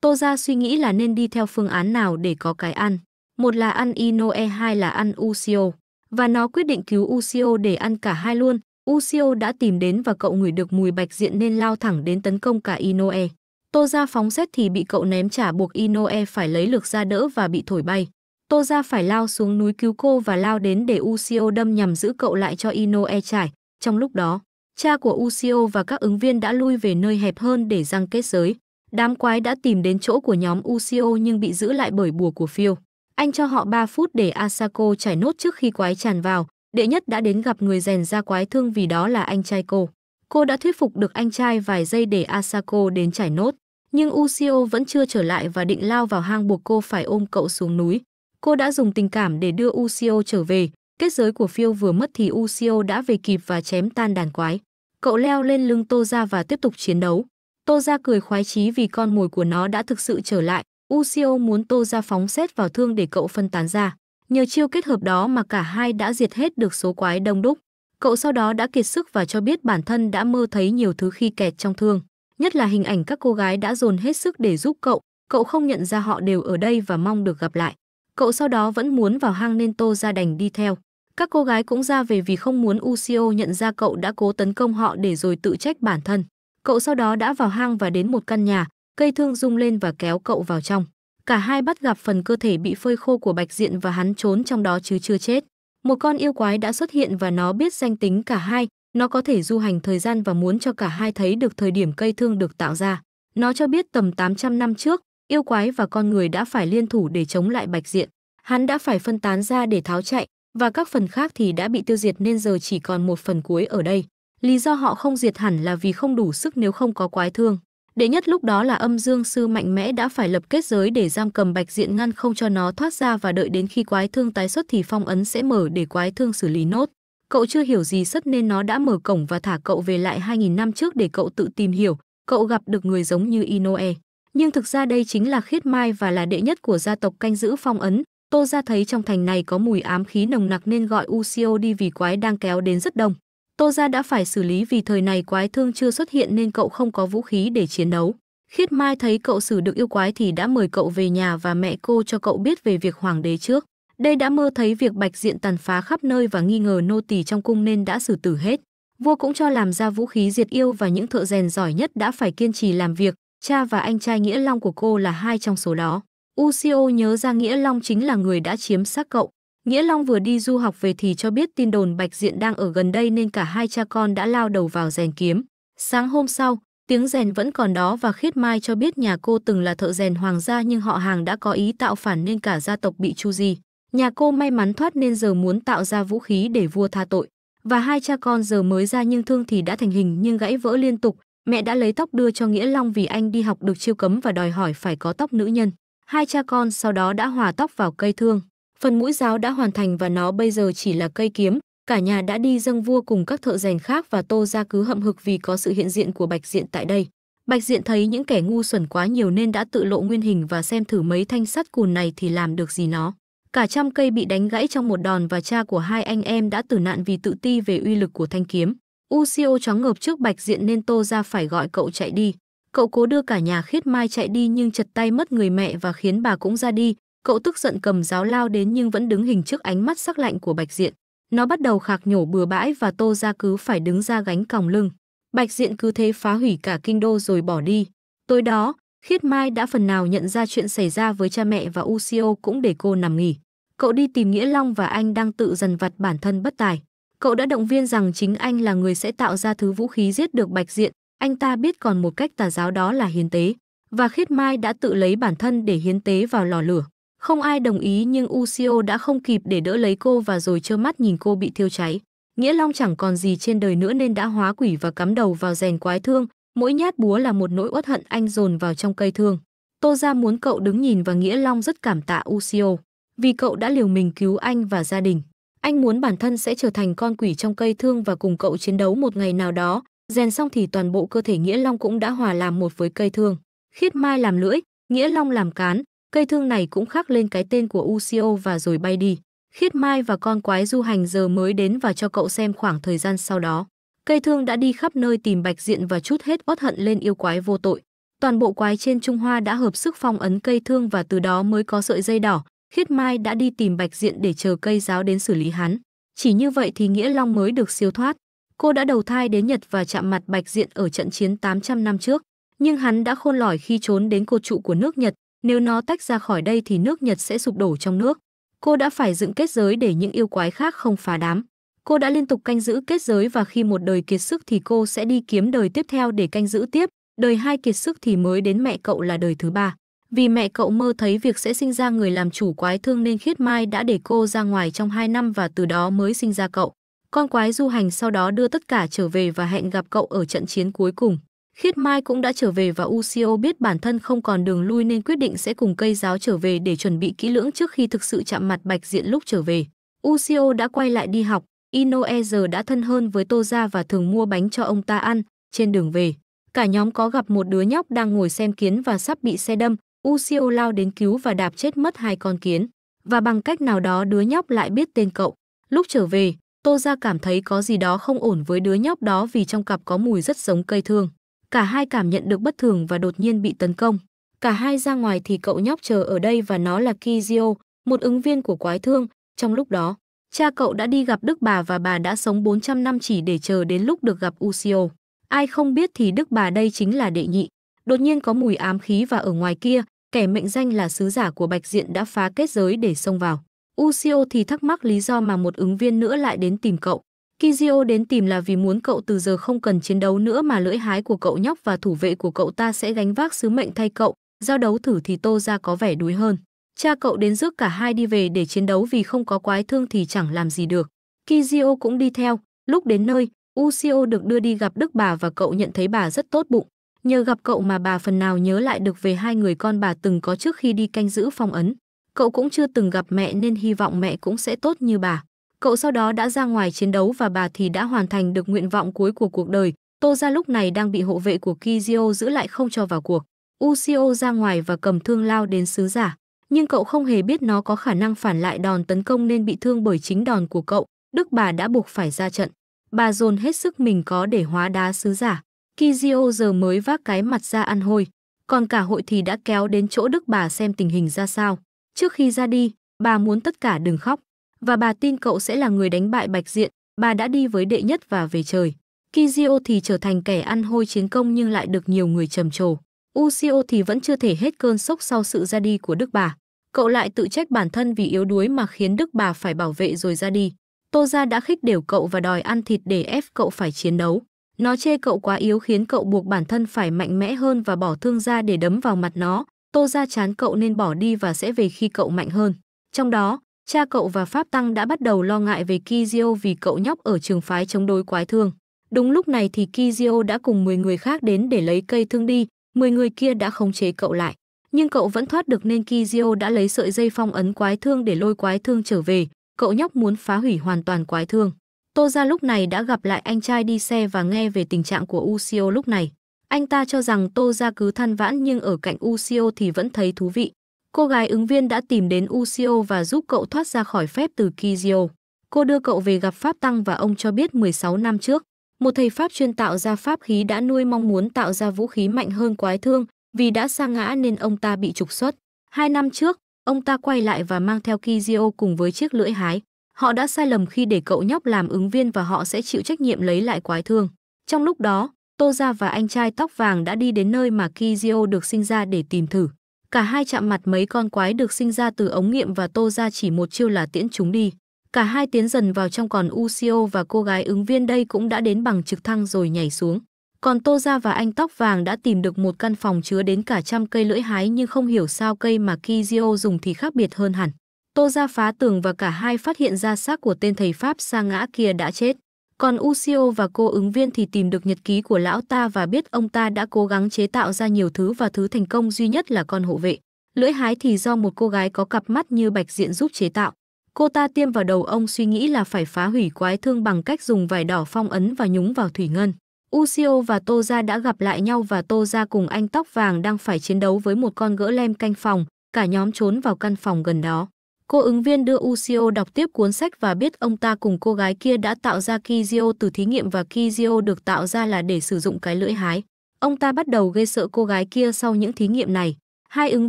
Tô ra suy nghĩ là nên đi theo phương án nào để có cái ăn. Một là ăn Inoe, hai là ăn Ucio. Và nó quyết định cứu Ucio để ăn cả hai luôn, Ushio đã tìm đến và cậu ngửi được mùi bạch diện nên lao thẳng đến tấn công cả Inoue. Toza phóng xét thì bị cậu ném trả buộc Inoue phải lấy lực ra đỡ và bị thổi bay. Toza phải lao xuống núi cứu cô và lao đến để Ushio đâm nhằm giữ cậu lại cho Inoue trải. Trong lúc đó, cha của Ushio và các ứng viên đã lui về nơi hẹp hơn để răng kết giới. Đám quái đã tìm đến chỗ của nhóm Ushio nhưng bị giữ lại bởi bùa của phiêu. Anh cho họ 3 phút để Asako trải nốt trước khi quái tràn vào, đệ nhất đã đến gặp người rèn ra quái thương vì đó là anh trai cô. Cô đã thuyết phục được anh trai vài giây để Asako đến trải nốt, nhưng Ushio vẫn chưa trở lại và định lao vào hang buộc cô phải ôm cậu xuống núi. Cô đã dùng tình cảm để đưa Ushio trở về, kết giới của phiêu vừa mất thì Ushio đã về kịp và chém tan đàn quái. Cậu leo lên lưng Tô và tiếp tục chiến đấu. Tô cười khoái chí vì con mồi của nó đã thực sự trở lại. Ushio muốn Tô phóng xét vào thương để cậu phân tán ra. Nhờ chiêu kết hợp đó mà cả hai đã diệt hết được số quái đông đúc. Cậu sau đó đã kiệt sức và cho biết bản thân đã mơ thấy nhiều thứ khi kẹt trong thương, nhất là hình ảnh các cô gái đã dồn hết sức để giúp cậu, cậu không nhận ra họ đều ở đây và mong được gặp lại. Cậu sau đó vẫn muốn vào hang nên Tô ra đành đi theo. Các cô gái cũng ra về vì không muốn Ucio nhận ra cậu đã cố tấn công họ để rồi tự trách bản thân. Cậu sau đó đã vào hang và đến một căn nhà, cây thương rung lên và kéo cậu vào trong. Cả hai bắt gặp phần cơ thể bị phơi khô của Bạch Diện và hắn trốn trong đó chứ chưa chết. Một con yêu quái đã xuất hiện và nó biết danh tính cả hai, nó có thể du hành thời gian và muốn cho cả hai thấy được thời điểm cây thương được tạo ra. Nó cho biết tầm 800 năm trước, yêu quái và con người đã phải liên thủ để chống lại Bạch Diện. Hắn đã phải phân tán ra để tháo chạy, và các phần khác thì đã bị tiêu diệt nên giờ chỉ còn một phần cuối ở đây. Lý do họ không diệt hẳn là vì không đủ sức nếu không có quái thương. Đệ nhất lúc đó là âm dương sư mạnh mẽ đã phải lập kết giới để giam cầm bạch diện ngăn không cho nó thoát ra và đợi đến khi quái thương tái xuất thì phong ấn sẽ mở để quái thương xử lý nốt. Cậu chưa hiểu gì sất nên nó đã mở cổng và thả cậu về lại 2.000 năm trước để cậu tự tìm hiểu. Cậu gặp được người giống như Inoe. Nhưng thực ra đây chính là khiết mai và là đệ nhất của gia tộc canh giữ phong ấn. Tô ra thấy trong thành này có mùi ám khí nồng nặc nên gọi Ucio đi vì quái đang kéo đến rất đông. Tô Gia đã phải xử lý vì thời này quái thương chưa xuất hiện nên cậu không có vũ khí để chiến đấu. Khiết Mai thấy cậu xử được yêu quái thì đã mời cậu về nhà và mẹ cô cho cậu biết về việc hoàng đế trước. Đây đã mơ thấy việc Bạch Diện tàn phá khắp nơi và nghi ngờ nô tỳ trong cung nên đã xử tử hết. Vua cũng cho làm ra vũ khí diệt yêu và những thợ rèn giỏi nhất đã phải kiên trì làm việc. Cha và anh trai Nghĩa Long của cô là hai trong số đó. Ucio nhớ ra Nghĩa Long chính là người đã chiếm xác cậu. Nghĩa Long vừa đi du học về thì cho biết tin đồn Bạch Diện đang ở gần đây nên cả hai cha con đã lao đầu vào rèn kiếm. Sáng hôm sau, tiếng rèn vẫn còn đó và Khiết Mai cho biết nhà cô từng là thợ rèn hoàng gia nhưng họ hàng đã có ý tạo phản nên cả gia tộc bị chu di. Nhà cô may mắn thoát nên giờ muốn tạo ra vũ khí để vua tha tội. Và hai cha con giờ mới ra nhưng thương thì đã thành hình nhưng gãy vỡ liên tục. Mẹ đã lấy tóc đưa cho Nghĩa Long vì anh đi học được chiêu cấm và đòi hỏi phải có tóc nữ nhân. Hai cha con sau đó đã hòa tóc vào cây thương. Phần mũi giáo đã hoàn thành và nó bây giờ chỉ là cây kiếm, cả nhà đã đi dâng vua cùng các thợ rèn khác và Tô ra cứ hậm hực vì có sự hiện diện của Bạch Diện tại đây. Bạch Diện thấy những kẻ ngu xuẩn quá nhiều nên đã tự lộ nguyên hình và xem thử mấy thanh sắt cùn này thì làm được gì nó. Cả trăm cây bị đánh gãy trong một đòn và cha của hai anh em đã tử nạn vì tự ti về uy lực của thanh kiếm. Ucio chóng ngợp trước Bạch Diện nên Tô ra phải gọi cậu chạy đi. Cậu cố đưa cả nhà khiết mai chạy đi nhưng chật tay mất người mẹ và khiến bà cũng ra đi, Cậu tức giận cầm giáo lao đến nhưng vẫn đứng hình trước ánh mắt sắc lạnh của Bạch Diện. Nó bắt đầu khạc nhổ bừa bãi và Tô ra cứ phải đứng ra gánh còng lưng. Bạch Diện cứ thế phá hủy cả kinh đô rồi bỏ đi. Tối đó, Khiết Mai đã phần nào nhận ra chuyện xảy ra với cha mẹ và Ucio cũng để cô nằm nghỉ. Cậu đi tìm Nghĩa Long và anh đang tự dần vặt bản thân bất tài. Cậu đã động viên rằng chính anh là người sẽ tạo ra thứ vũ khí giết được Bạch Diện. Anh ta biết còn một cách tà giáo đó là hiến tế. Và Khiết Mai đã tự lấy bản thân để hiến tế vào lò lửa. Không ai đồng ý nhưng Ucio đã không kịp để đỡ lấy cô và rồi trơ mắt nhìn cô bị thiêu cháy. Nghĩa Long chẳng còn gì trên đời nữa nên đã hóa quỷ và cắm đầu vào rèn quái thương, mỗi nhát búa là một nỗi uất hận anh dồn vào trong cây thương. Tô ra muốn cậu đứng nhìn và Nghĩa Long rất cảm tạ Ucio, vì cậu đã liều mình cứu anh và gia đình. Anh muốn bản thân sẽ trở thành con quỷ trong cây thương và cùng cậu chiến đấu một ngày nào đó, rèn xong thì toàn bộ cơ thể Nghĩa Long cũng đã hòa làm một với cây thương. Khiết Mai làm lưỡi, Nghĩa Long làm cán, Cây thương này cũng khắc lên cái tên của Ucio và rồi bay đi. Khiết Mai và con quái du hành giờ mới đến và cho cậu xem khoảng thời gian sau đó. Cây thương đã đi khắp nơi tìm bạch diện và chút hết uất hận lên yêu quái vô tội. Toàn bộ quái trên Trung Hoa đã hợp sức phong ấn cây thương và từ đó mới có sợi dây đỏ. Khiết Mai đã đi tìm bạch diện để chờ cây giáo đến xử lý hắn. Chỉ như vậy thì Nghĩa Long mới được siêu thoát. Cô đã đầu thai đến Nhật và chạm mặt bạch diện ở trận chiến 800 năm trước. Nhưng hắn đã khôn lỏi khi trốn đến cột trụ của nước Nhật nếu nó tách ra khỏi đây thì nước Nhật sẽ sụp đổ trong nước. Cô đã phải dựng kết giới để những yêu quái khác không phá đám. Cô đã liên tục canh giữ kết giới và khi một đời kiệt sức thì cô sẽ đi kiếm đời tiếp theo để canh giữ tiếp, đời hai kiệt sức thì mới đến mẹ cậu là đời thứ ba. Vì mẹ cậu mơ thấy việc sẽ sinh ra người làm chủ quái thương nên Khiết Mai đã để cô ra ngoài trong 2 năm và từ đó mới sinh ra cậu. Con quái du hành sau đó đưa tất cả trở về và hẹn gặp cậu ở trận chiến cuối cùng. Khiết Mai cũng đã trở về và UCO biết bản thân không còn đường lui nên quyết định sẽ cùng cây giáo trở về để chuẩn bị kỹ lưỡng trước khi thực sự chạm mặt Bạch Diện lúc trở về. UCO đã quay lại đi học, Inoe giờ đã thân hơn với Tô Gia và thường mua bánh cho ông ta ăn. Trên đường về, cả nhóm có gặp một đứa nhóc đang ngồi xem kiến và sắp bị xe đâm. UCO lao đến cứu và đạp chết mất hai con kiến. Và bằng cách nào đó đứa nhóc lại biết tên cậu. Lúc trở về, Tô Gia cảm thấy có gì đó không ổn với đứa nhóc đó vì trong cặp có mùi rất giống cây thương. Cả hai cảm nhận được bất thường và đột nhiên bị tấn công. Cả hai ra ngoài thì cậu nhóc chờ ở đây và nó là Kizio, một ứng viên của quái thương. Trong lúc đó, cha cậu đã đi gặp Đức bà và bà đã sống 400 năm chỉ để chờ đến lúc được gặp Ucio. Ai không biết thì Đức bà đây chính là đệ nhị. Đột nhiên có mùi ám khí và ở ngoài kia, kẻ mệnh danh là sứ giả của Bạch Diện đã phá kết giới để xông vào. Ucio thì thắc mắc lý do mà một ứng viên nữa lại đến tìm cậu. Kizio đến tìm là vì muốn cậu từ giờ không cần chiến đấu nữa mà lưỡi hái của cậu nhóc và thủ vệ của cậu ta sẽ gánh vác sứ mệnh thay cậu, giao đấu thử thì Tô ra có vẻ đuối hơn. Cha cậu đến rước cả hai đi về để chiến đấu vì không có quái thương thì chẳng làm gì được. Kizio cũng đi theo, lúc đến nơi, Ushio được đưa đi gặp đức bà và cậu nhận thấy bà rất tốt bụng. Nhờ gặp cậu mà bà phần nào nhớ lại được về hai người con bà từng có trước khi đi canh giữ phong ấn. Cậu cũng chưa từng gặp mẹ nên hy vọng mẹ cũng sẽ tốt như bà. Cậu sau đó đã ra ngoài chiến đấu và bà thì đã hoàn thành được nguyện vọng cuối của cuộc đời. Tô ra lúc này đang bị hộ vệ của Kizio giữ lại không cho vào cuộc. Ucio ra ngoài và cầm thương lao đến sứ giả. Nhưng cậu không hề biết nó có khả năng phản lại đòn tấn công nên bị thương bởi chính đòn của cậu. Đức bà đã buộc phải ra trận. Bà dồn hết sức mình có để hóa đá sứ giả. Kizio giờ mới vác cái mặt ra ăn hôi. Còn cả hội thì đã kéo đến chỗ Đức bà xem tình hình ra sao. Trước khi ra đi, bà muốn tất cả đừng khóc và bà tin cậu sẽ là người đánh bại Bạch Diện, bà đã đi với đệ nhất và về trời. Kizio thì trở thành kẻ ăn hôi chiến công nhưng lại được nhiều người trầm trồ. Ushio thì vẫn chưa thể hết cơn sốc sau sự ra đi của đức bà. Cậu lại tự trách bản thân vì yếu đuối mà khiến đức bà phải bảo vệ rồi ra đi. Toza đã khích đều cậu và đòi ăn thịt để ép cậu phải chiến đấu. Nó chê cậu quá yếu khiến cậu buộc bản thân phải mạnh mẽ hơn và bỏ thương ra để đấm vào mặt nó. Toza chán cậu nên bỏ đi và sẽ về khi cậu mạnh hơn. Trong đó, cha cậu và Pháp Tăng đã bắt đầu lo ngại về Kizio vì cậu nhóc ở trường phái chống đối quái thương. Đúng lúc này thì Kizio đã cùng 10 người khác đến để lấy cây thương đi, 10 người kia đã khống chế cậu lại. Nhưng cậu vẫn thoát được nên Kizio đã lấy sợi dây phong ấn quái thương để lôi quái thương trở về, cậu nhóc muốn phá hủy hoàn toàn quái thương. Tô Gia lúc này đã gặp lại anh trai đi xe và nghe về tình trạng của Ucio lúc này. Anh ta cho rằng Tô Gia cứ than vãn nhưng ở cạnh Ucio thì vẫn thấy thú vị. Cô gái ứng viên đã tìm đến Ushio và giúp cậu thoát ra khỏi phép từ Kizio. Cô đưa cậu về gặp Pháp Tăng và ông cho biết 16 năm trước, một thầy Pháp chuyên tạo ra pháp khí đã nuôi mong muốn tạo ra vũ khí mạnh hơn quái thương, vì đã sa ngã nên ông ta bị trục xuất. Hai năm trước, ông ta quay lại và mang theo Kizio cùng với chiếc lưỡi hái. Họ đã sai lầm khi để cậu nhóc làm ứng viên và họ sẽ chịu trách nhiệm lấy lại quái thương. Trong lúc đó, Toza và anh trai tóc vàng đã đi đến nơi mà Kizio được sinh ra để tìm thử. Cả hai chạm mặt mấy con quái được sinh ra từ ống nghiệm và tô ra chỉ một chiêu là tiễn chúng đi. Cả hai tiến dần vào trong còn Ucio và cô gái ứng viên đây cũng đã đến bằng trực thăng rồi nhảy xuống. Còn Tô Ra và anh tóc vàng đã tìm được một căn phòng chứa đến cả trăm cây lưỡi hái nhưng không hiểu sao cây mà Kizio dùng thì khác biệt hơn hẳn. Tô Ra phá tường và cả hai phát hiện ra xác của tên thầy Pháp sa ngã kia đã chết. Còn Ucio và cô ứng viên thì tìm được nhật ký của lão ta và biết ông ta đã cố gắng chế tạo ra nhiều thứ và thứ thành công duy nhất là con hộ vệ. Lưỡi hái thì do một cô gái có cặp mắt như bạch diện giúp chế tạo. Cô ta tiêm vào đầu ông suy nghĩ là phải phá hủy quái thương bằng cách dùng vải đỏ phong ấn và nhúng vào thủy ngân. Ucio và Toza đã gặp lại nhau và Toza cùng anh tóc vàng đang phải chiến đấu với một con gỡ lem canh phòng, cả nhóm trốn vào căn phòng gần đó. Cô ứng viên đưa Ushio đọc tiếp cuốn sách và biết ông ta cùng cô gái kia đã tạo ra Kizio từ thí nghiệm và Kizio được tạo ra là để sử dụng cái lưỡi hái. Ông ta bắt đầu gây sợ cô gái kia sau những thí nghiệm này. Hai ứng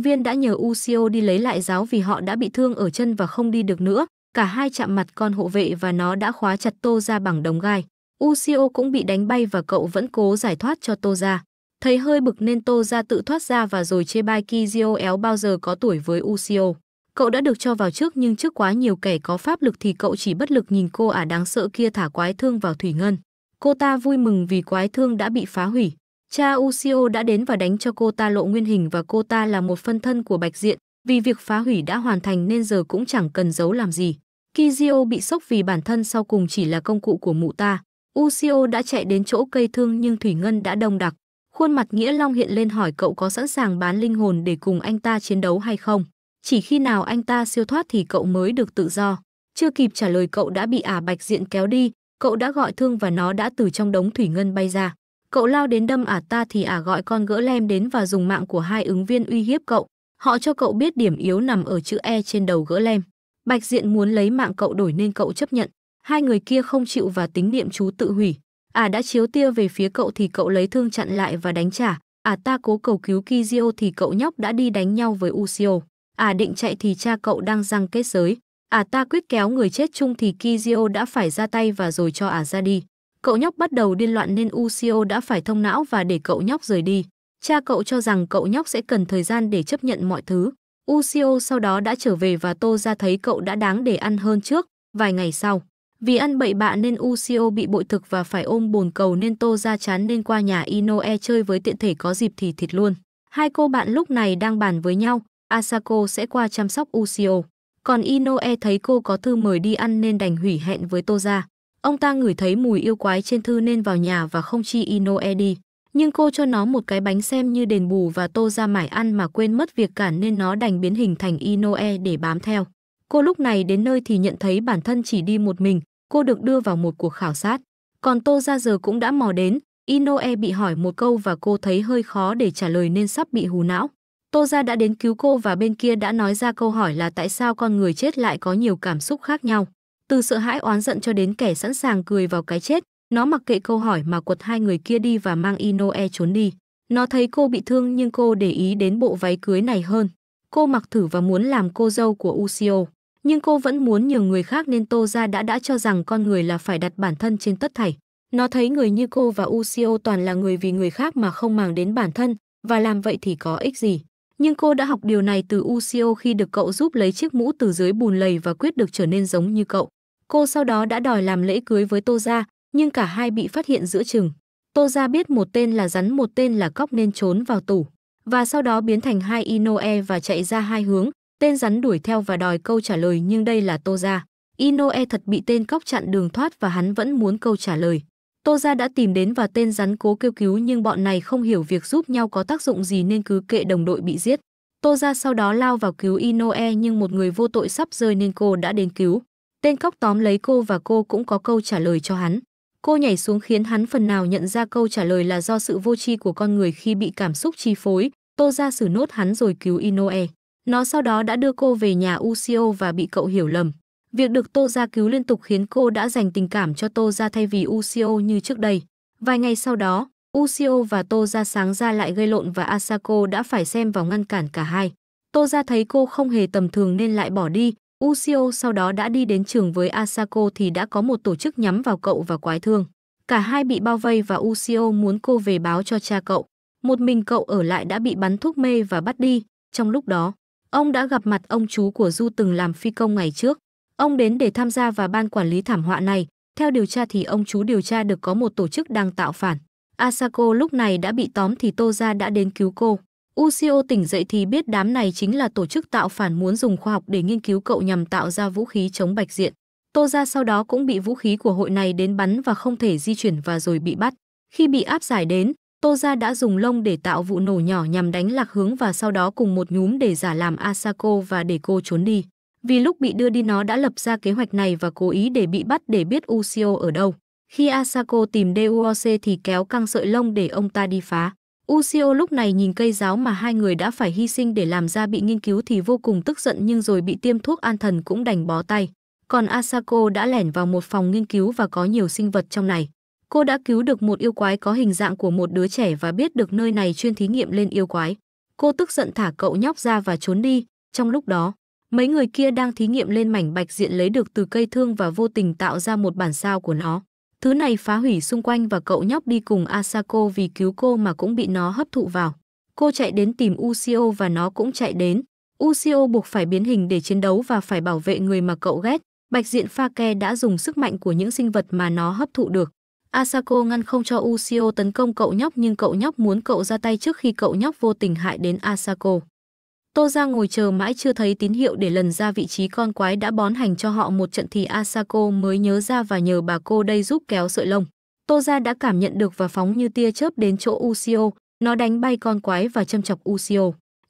viên đã nhờ Ushio đi lấy lại giáo vì họ đã bị thương ở chân và không đi được nữa. Cả hai chạm mặt con hộ vệ và nó đã khóa chặt Tô ra bằng đống gai. Ushio cũng bị đánh bay và cậu vẫn cố giải thoát cho Tô ra. Thấy hơi bực nên Tô ra tự thoát ra và rồi chê bai Kizio éo bao giờ có tuổi với Ushio. Cậu đã được cho vào trước nhưng trước quá nhiều kẻ có pháp lực thì cậu chỉ bất lực nhìn cô ả đáng sợ kia thả quái thương vào thủy ngân. Cô ta vui mừng vì quái thương đã bị phá hủy. Cha Ucio đã đến và đánh cho cô ta lộ nguyên hình và cô ta là một phân thân của Bạch Diện, vì việc phá hủy đã hoàn thành nên giờ cũng chẳng cần giấu làm gì. Kizio bị sốc vì bản thân sau cùng chỉ là công cụ của mụ ta. Ucio đã chạy đến chỗ cây thương nhưng Thủy Ngân đã đông đặc. Khuôn mặt Nghĩa Long hiện lên hỏi cậu có sẵn sàng bán linh hồn để cùng anh ta chiến đấu hay không. Chỉ khi nào anh ta siêu thoát thì cậu mới được tự do. Chưa kịp trả lời cậu đã bị ả bạch diện kéo đi, cậu đã gọi thương và nó đã từ trong đống thủy ngân bay ra. Cậu lao đến đâm ả ta thì ả gọi con gỡ lem đến và dùng mạng của hai ứng viên uy hiếp cậu. Họ cho cậu biết điểm yếu nằm ở chữ E trên đầu gỡ lem. Bạch diện muốn lấy mạng cậu đổi nên cậu chấp nhận. Hai người kia không chịu và tính niệm chú tự hủy. Ả đã chiếu tia về phía cậu thì cậu lấy thương chặn lại và đánh trả. Ả ta cố cầu cứu Kizio thì cậu nhóc đã đi đánh nhau với Ushio à định chạy thì cha cậu đang răng kết giới, à ta quyết kéo người chết chung thì Kizio đã phải ra tay và rồi cho à ra đi. Cậu nhóc bắt đầu điên loạn nên Ushio đã phải thông não và để cậu nhóc rời đi. Cha cậu cho rằng cậu nhóc sẽ cần thời gian để chấp nhận mọi thứ. Ushio sau đó đã trở về và Tô ra thấy cậu đã đáng để ăn hơn trước, vài ngày sau. Vì ăn bậy bạ nên Ushio bị bội thực và phải ôm bồn cầu nên Tô ra chán nên qua nhà Inoe chơi với tiện thể có dịp thì thịt luôn. Hai cô bạn lúc này đang bàn với nhau, Asako sẽ qua chăm sóc Ushio. Còn Inoue thấy cô có thư mời đi ăn nên đành hủy hẹn với Toza. Ông ta ngửi thấy mùi yêu quái trên thư nên vào nhà và không chi Inoue đi. Nhưng cô cho nó một cái bánh xem như đền bù và Toza mải ăn mà quên mất việc cản nên nó đành biến hình thành Inoue để bám theo. Cô lúc này đến nơi thì nhận thấy bản thân chỉ đi một mình, cô được đưa vào một cuộc khảo sát. Còn Toza giờ cũng đã mò đến, Inoe bị hỏi một câu và cô thấy hơi khó để trả lời nên sắp bị hù não. Tô Gia đã đến cứu cô và bên kia đã nói ra câu hỏi là tại sao con người chết lại có nhiều cảm xúc khác nhau. Từ sợ hãi oán giận cho đến kẻ sẵn sàng cười vào cái chết, nó mặc kệ câu hỏi mà quật hai người kia đi và mang Inoe trốn đi. Nó thấy cô bị thương nhưng cô để ý đến bộ váy cưới này hơn. Cô mặc thử và muốn làm cô dâu của Ushio. Nhưng cô vẫn muốn nhiều người khác nên Tô Gia đã đã cho rằng con người là phải đặt bản thân trên tất thảy. Nó thấy người như cô và Ushio toàn là người vì người khác mà không màng đến bản thân, và làm vậy thì có ích gì nhưng cô đã học điều này từ Ucio khi được cậu giúp lấy chiếc mũ từ dưới bùn lầy và quyết được trở nên giống như cậu. Cô sau đó đã đòi làm lễ cưới với Toza, nhưng cả hai bị phát hiện giữa chừng. Toza biết một tên là rắn một tên là cóc nên trốn vào tủ, và sau đó biến thành hai Inoe và chạy ra hai hướng. Tên rắn đuổi theo và đòi câu trả lời nhưng đây là Toza. Inoe thật bị tên cóc chặn đường thoát và hắn vẫn muốn câu trả lời. Tô Gia đã tìm đến và tên rắn cố kêu cứu nhưng bọn này không hiểu việc giúp nhau có tác dụng gì nên cứ kệ đồng đội bị giết. Tô Gia sau đó lao vào cứu Inoe nhưng một người vô tội sắp rơi nên cô đã đến cứu. Tên cóc tóm lấy cô và cô cũng có câu trả lời cho hắn. Cô nhảy xuống khiến hắn phần nào nhận ra câu trả lời là do sự vô tri của con người khi bị cảm xúc chi phối. Tô Gia xử nốt hắn rồi cứu Inoe. Nó sau đó đã đưa cô về nhà Ushio và bị cậu hiểu lầm. Việc được Tô Gia cứu liên tục khiến cô đã dành tình cảm cho Tô Gia thay vì Ucio như trước đây. Vài ngày sau đó, Ucio và Tô Gia sáng ra lại gây lộn và Asako đã phải xem vào ngăn cản cả hai. Tô Gia thấy cô không hề tầm thường nên lại bỏ đi. Ucio sau đó đã đi đến trường với Asako thì đã có một tổ chức nhắm vào cậu và quái thương. Cả hai bị bao vây và Ucio muốn cô về báo cho cha cậu. Một mình cậu ở lại đã bị bắn thuốc mê và bắt đi. Trong lúc đó, ông đã gặp mặt ông chú của Du từng làm phi công ngày trước. Ông đến để tham gia vào ban quản lý thảm họa này, theo điều tra thì ông chú điều tra được có một tổ chức đang tạo phản. Asako lúc này đã bị tóm thì Tô Gia đã đến cứu cô. Ushio tỉnh dậy thì biết đám này chính là tổ chức tạo phản muốn dùng khoa học để nghiên cứu cậu nhằm tạo ra vũ khí chống bạch diện. Tô Gia sau đó cũng bị vũ khí của hội này đến bắn và không thể di chuyển và rồi bị bắt. Khi bị áp giải đến, Tô Gia đã dùng lông để tạo vụ nổ nhỏ nhằm đánh lạc hướng và sau đó cùng một nhúm để giả làm Asako và để cô trốn đi. Vì lúc bị đưa đi nó đã lập ra kế hoạch này và cố ý để bị bắt để biết Ushio ở đâu. Khi Asako tìm DUOC thì kéo căng sợi lông để ông ta đi phá. Ushio lúc này nhìn cây giáo mà hai người đã phải hy sinh để làm ra bị nghiên cứu thì vô cùng tức giận nhưng rồi bị tiêm thuốc an thần cũng đành bó tay. Còn Asako đã lẻn vào một phòng nghiên cứu và có nhiều sinh vật trong này. Cô đã cứu được một yêu quái có hình dạng của một đứa trẻ và biết được nơi này chuyên thí nghiệm lên yêu quái. Cô tức giận thả cậu nhóc ra và trốn đi. Trong lúc đó, Mấy người kia đang thí nghiệm lên mảnh bạch diện lấy được từ cây thương và vô tình tạo ra một bản sao của nó. Thứ này phá hủy xung quanh và cậu nhóc đi cùng Asako vì cứu cô mà cũng bị nó hấp thụ vào. Cô chạy đến tìm Ushio và nó cũng chạy đến. Ushio buộc phải biến hình để chiến đấu và phải bảo vệ người mà cậu ghét. Bạch diện pha ke đã dùng sức mạnh của những sinh vật mà nó hấp thụ được. Asako ngăn không cho Ushio tấn công cậu nhóc nhưng cậu nhóc muốn cậu ra tay trước khi cậu nhóc vô tình hại đến Asako. Tô Giang ngồi chờ mãi chưa thấy tín hiệu để lần ra vị trí con quái đã bón hành cho họ một trận thì Asako mới nhớ ra và nhờ bà cô đây giúp kéo sợi lông. Tô Gia đã cảm nhận được và phóng như tia chớp đến chỗ Ushio, nó đánh bay con quái và châm chọc Ushio.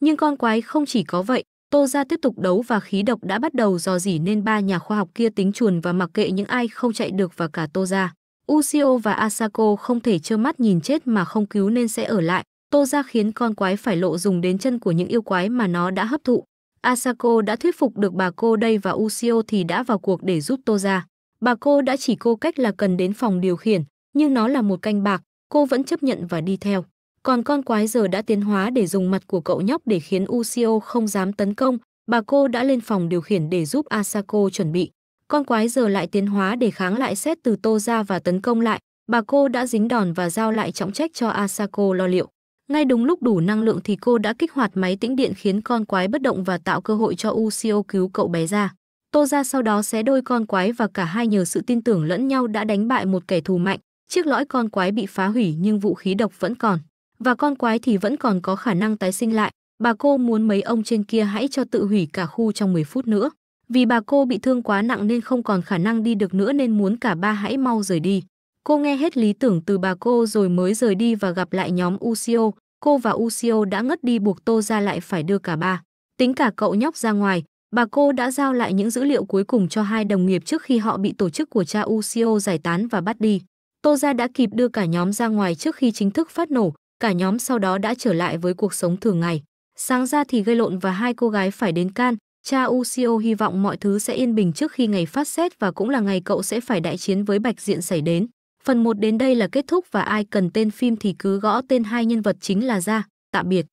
Nhưng con quái không chỉ có vậy, Tô Gia tiếp tục đấu và khí độc đã bắt đầu dò dỉ nên ba nhà khoa học kia tính chuồn và mặc kệ những ai không chạy được và cả Tô Gia. Ushio và Asako không thể trơ mắt nhìn chết mà không cứu nên sẽ ở lại, Tô ra khiến con quái phải lộ dùng đến chân của những yêu quái mà nó đã hấp thụ. Asako đã thuyết phục được bà cô đây và Ushio thì đã vào cuộc để giúp Tô Gia. Bà cô đã chỉ cô cách là cần đến phòng điều khiển, nhưng nó là một canh bạc, cô vẫn chấp nhận và đi theo. Còn con quái giờ đã tiến hóa để dùng mặt của cậu nhóc để khiến Ushio không dám tấn công, bà cô đã lên phòng điều khiển để giúp Asako chuẩn bị. Con quái giờ lại tiến hóa để kháng lại xét từ Tô ra và tấn công lại, bà cô đã dính đòn và giao lại trọng trách cho Asako lo liệu. Ngay đúng lúc đủ năng lượng thì cô đã kích hoạt máy tĩnh điện khiến con quái bất động và tạo cơ hội cho Ucio cứu cậu bé ra. Tô ra sau đó xé đôi con quái và cả hai nhờ sự tin tưởng lẫn nhau đã đánh bại một kẻ thù mạnh. Chiếc lõi con quái bị phá hủy nhưng vũ khí độc vẫn còn. Và con quái thì vẫn còn có khả năng tái sinh lại. Bà cô muốn mấy ông trên kia hãy cho tự hủy cả khu trong 10 phút nữa. Vì bà cô bị thương quá nặng nên không còn khả năng đi được nữa nên muốn cả ba hãy mau rời đi. Cô nghe hết lý tưởng từ bà cô rồi mới rời đi và gặp lại nhóm Ucio. Cô và Ucio đã ngất đi buộc Tô ra lại phải đưa cả ba. Tính cả cậu nhóc ra ngoài, bà cô đã giao lại những dữ liệu cuối cùng cho hai đồng nghiệp trước khi họ bị tổ chức của cha Ucio giải tán và bắt đi. Tô Gia đã kịp đưa cả nhóm ra ngoài trước khi chính thức phát nổ, cả nhóm sau đó đã trở lại với cuộc sống thường ngày. Sáng ra thì gây lộn và hai cô gái phải đến can, cha Ucio hy vọng mọi thứ sẽ yên bình trước khi ngày phát xét và cũng là ngày cậu sẽ phải đại chiến với Bạch Diện xảy đến. Phần 1 đến đây là kết thúc và ai cần tên phim thì cứ gõ tên hai nhân vật chính là ra. Tạm biệt.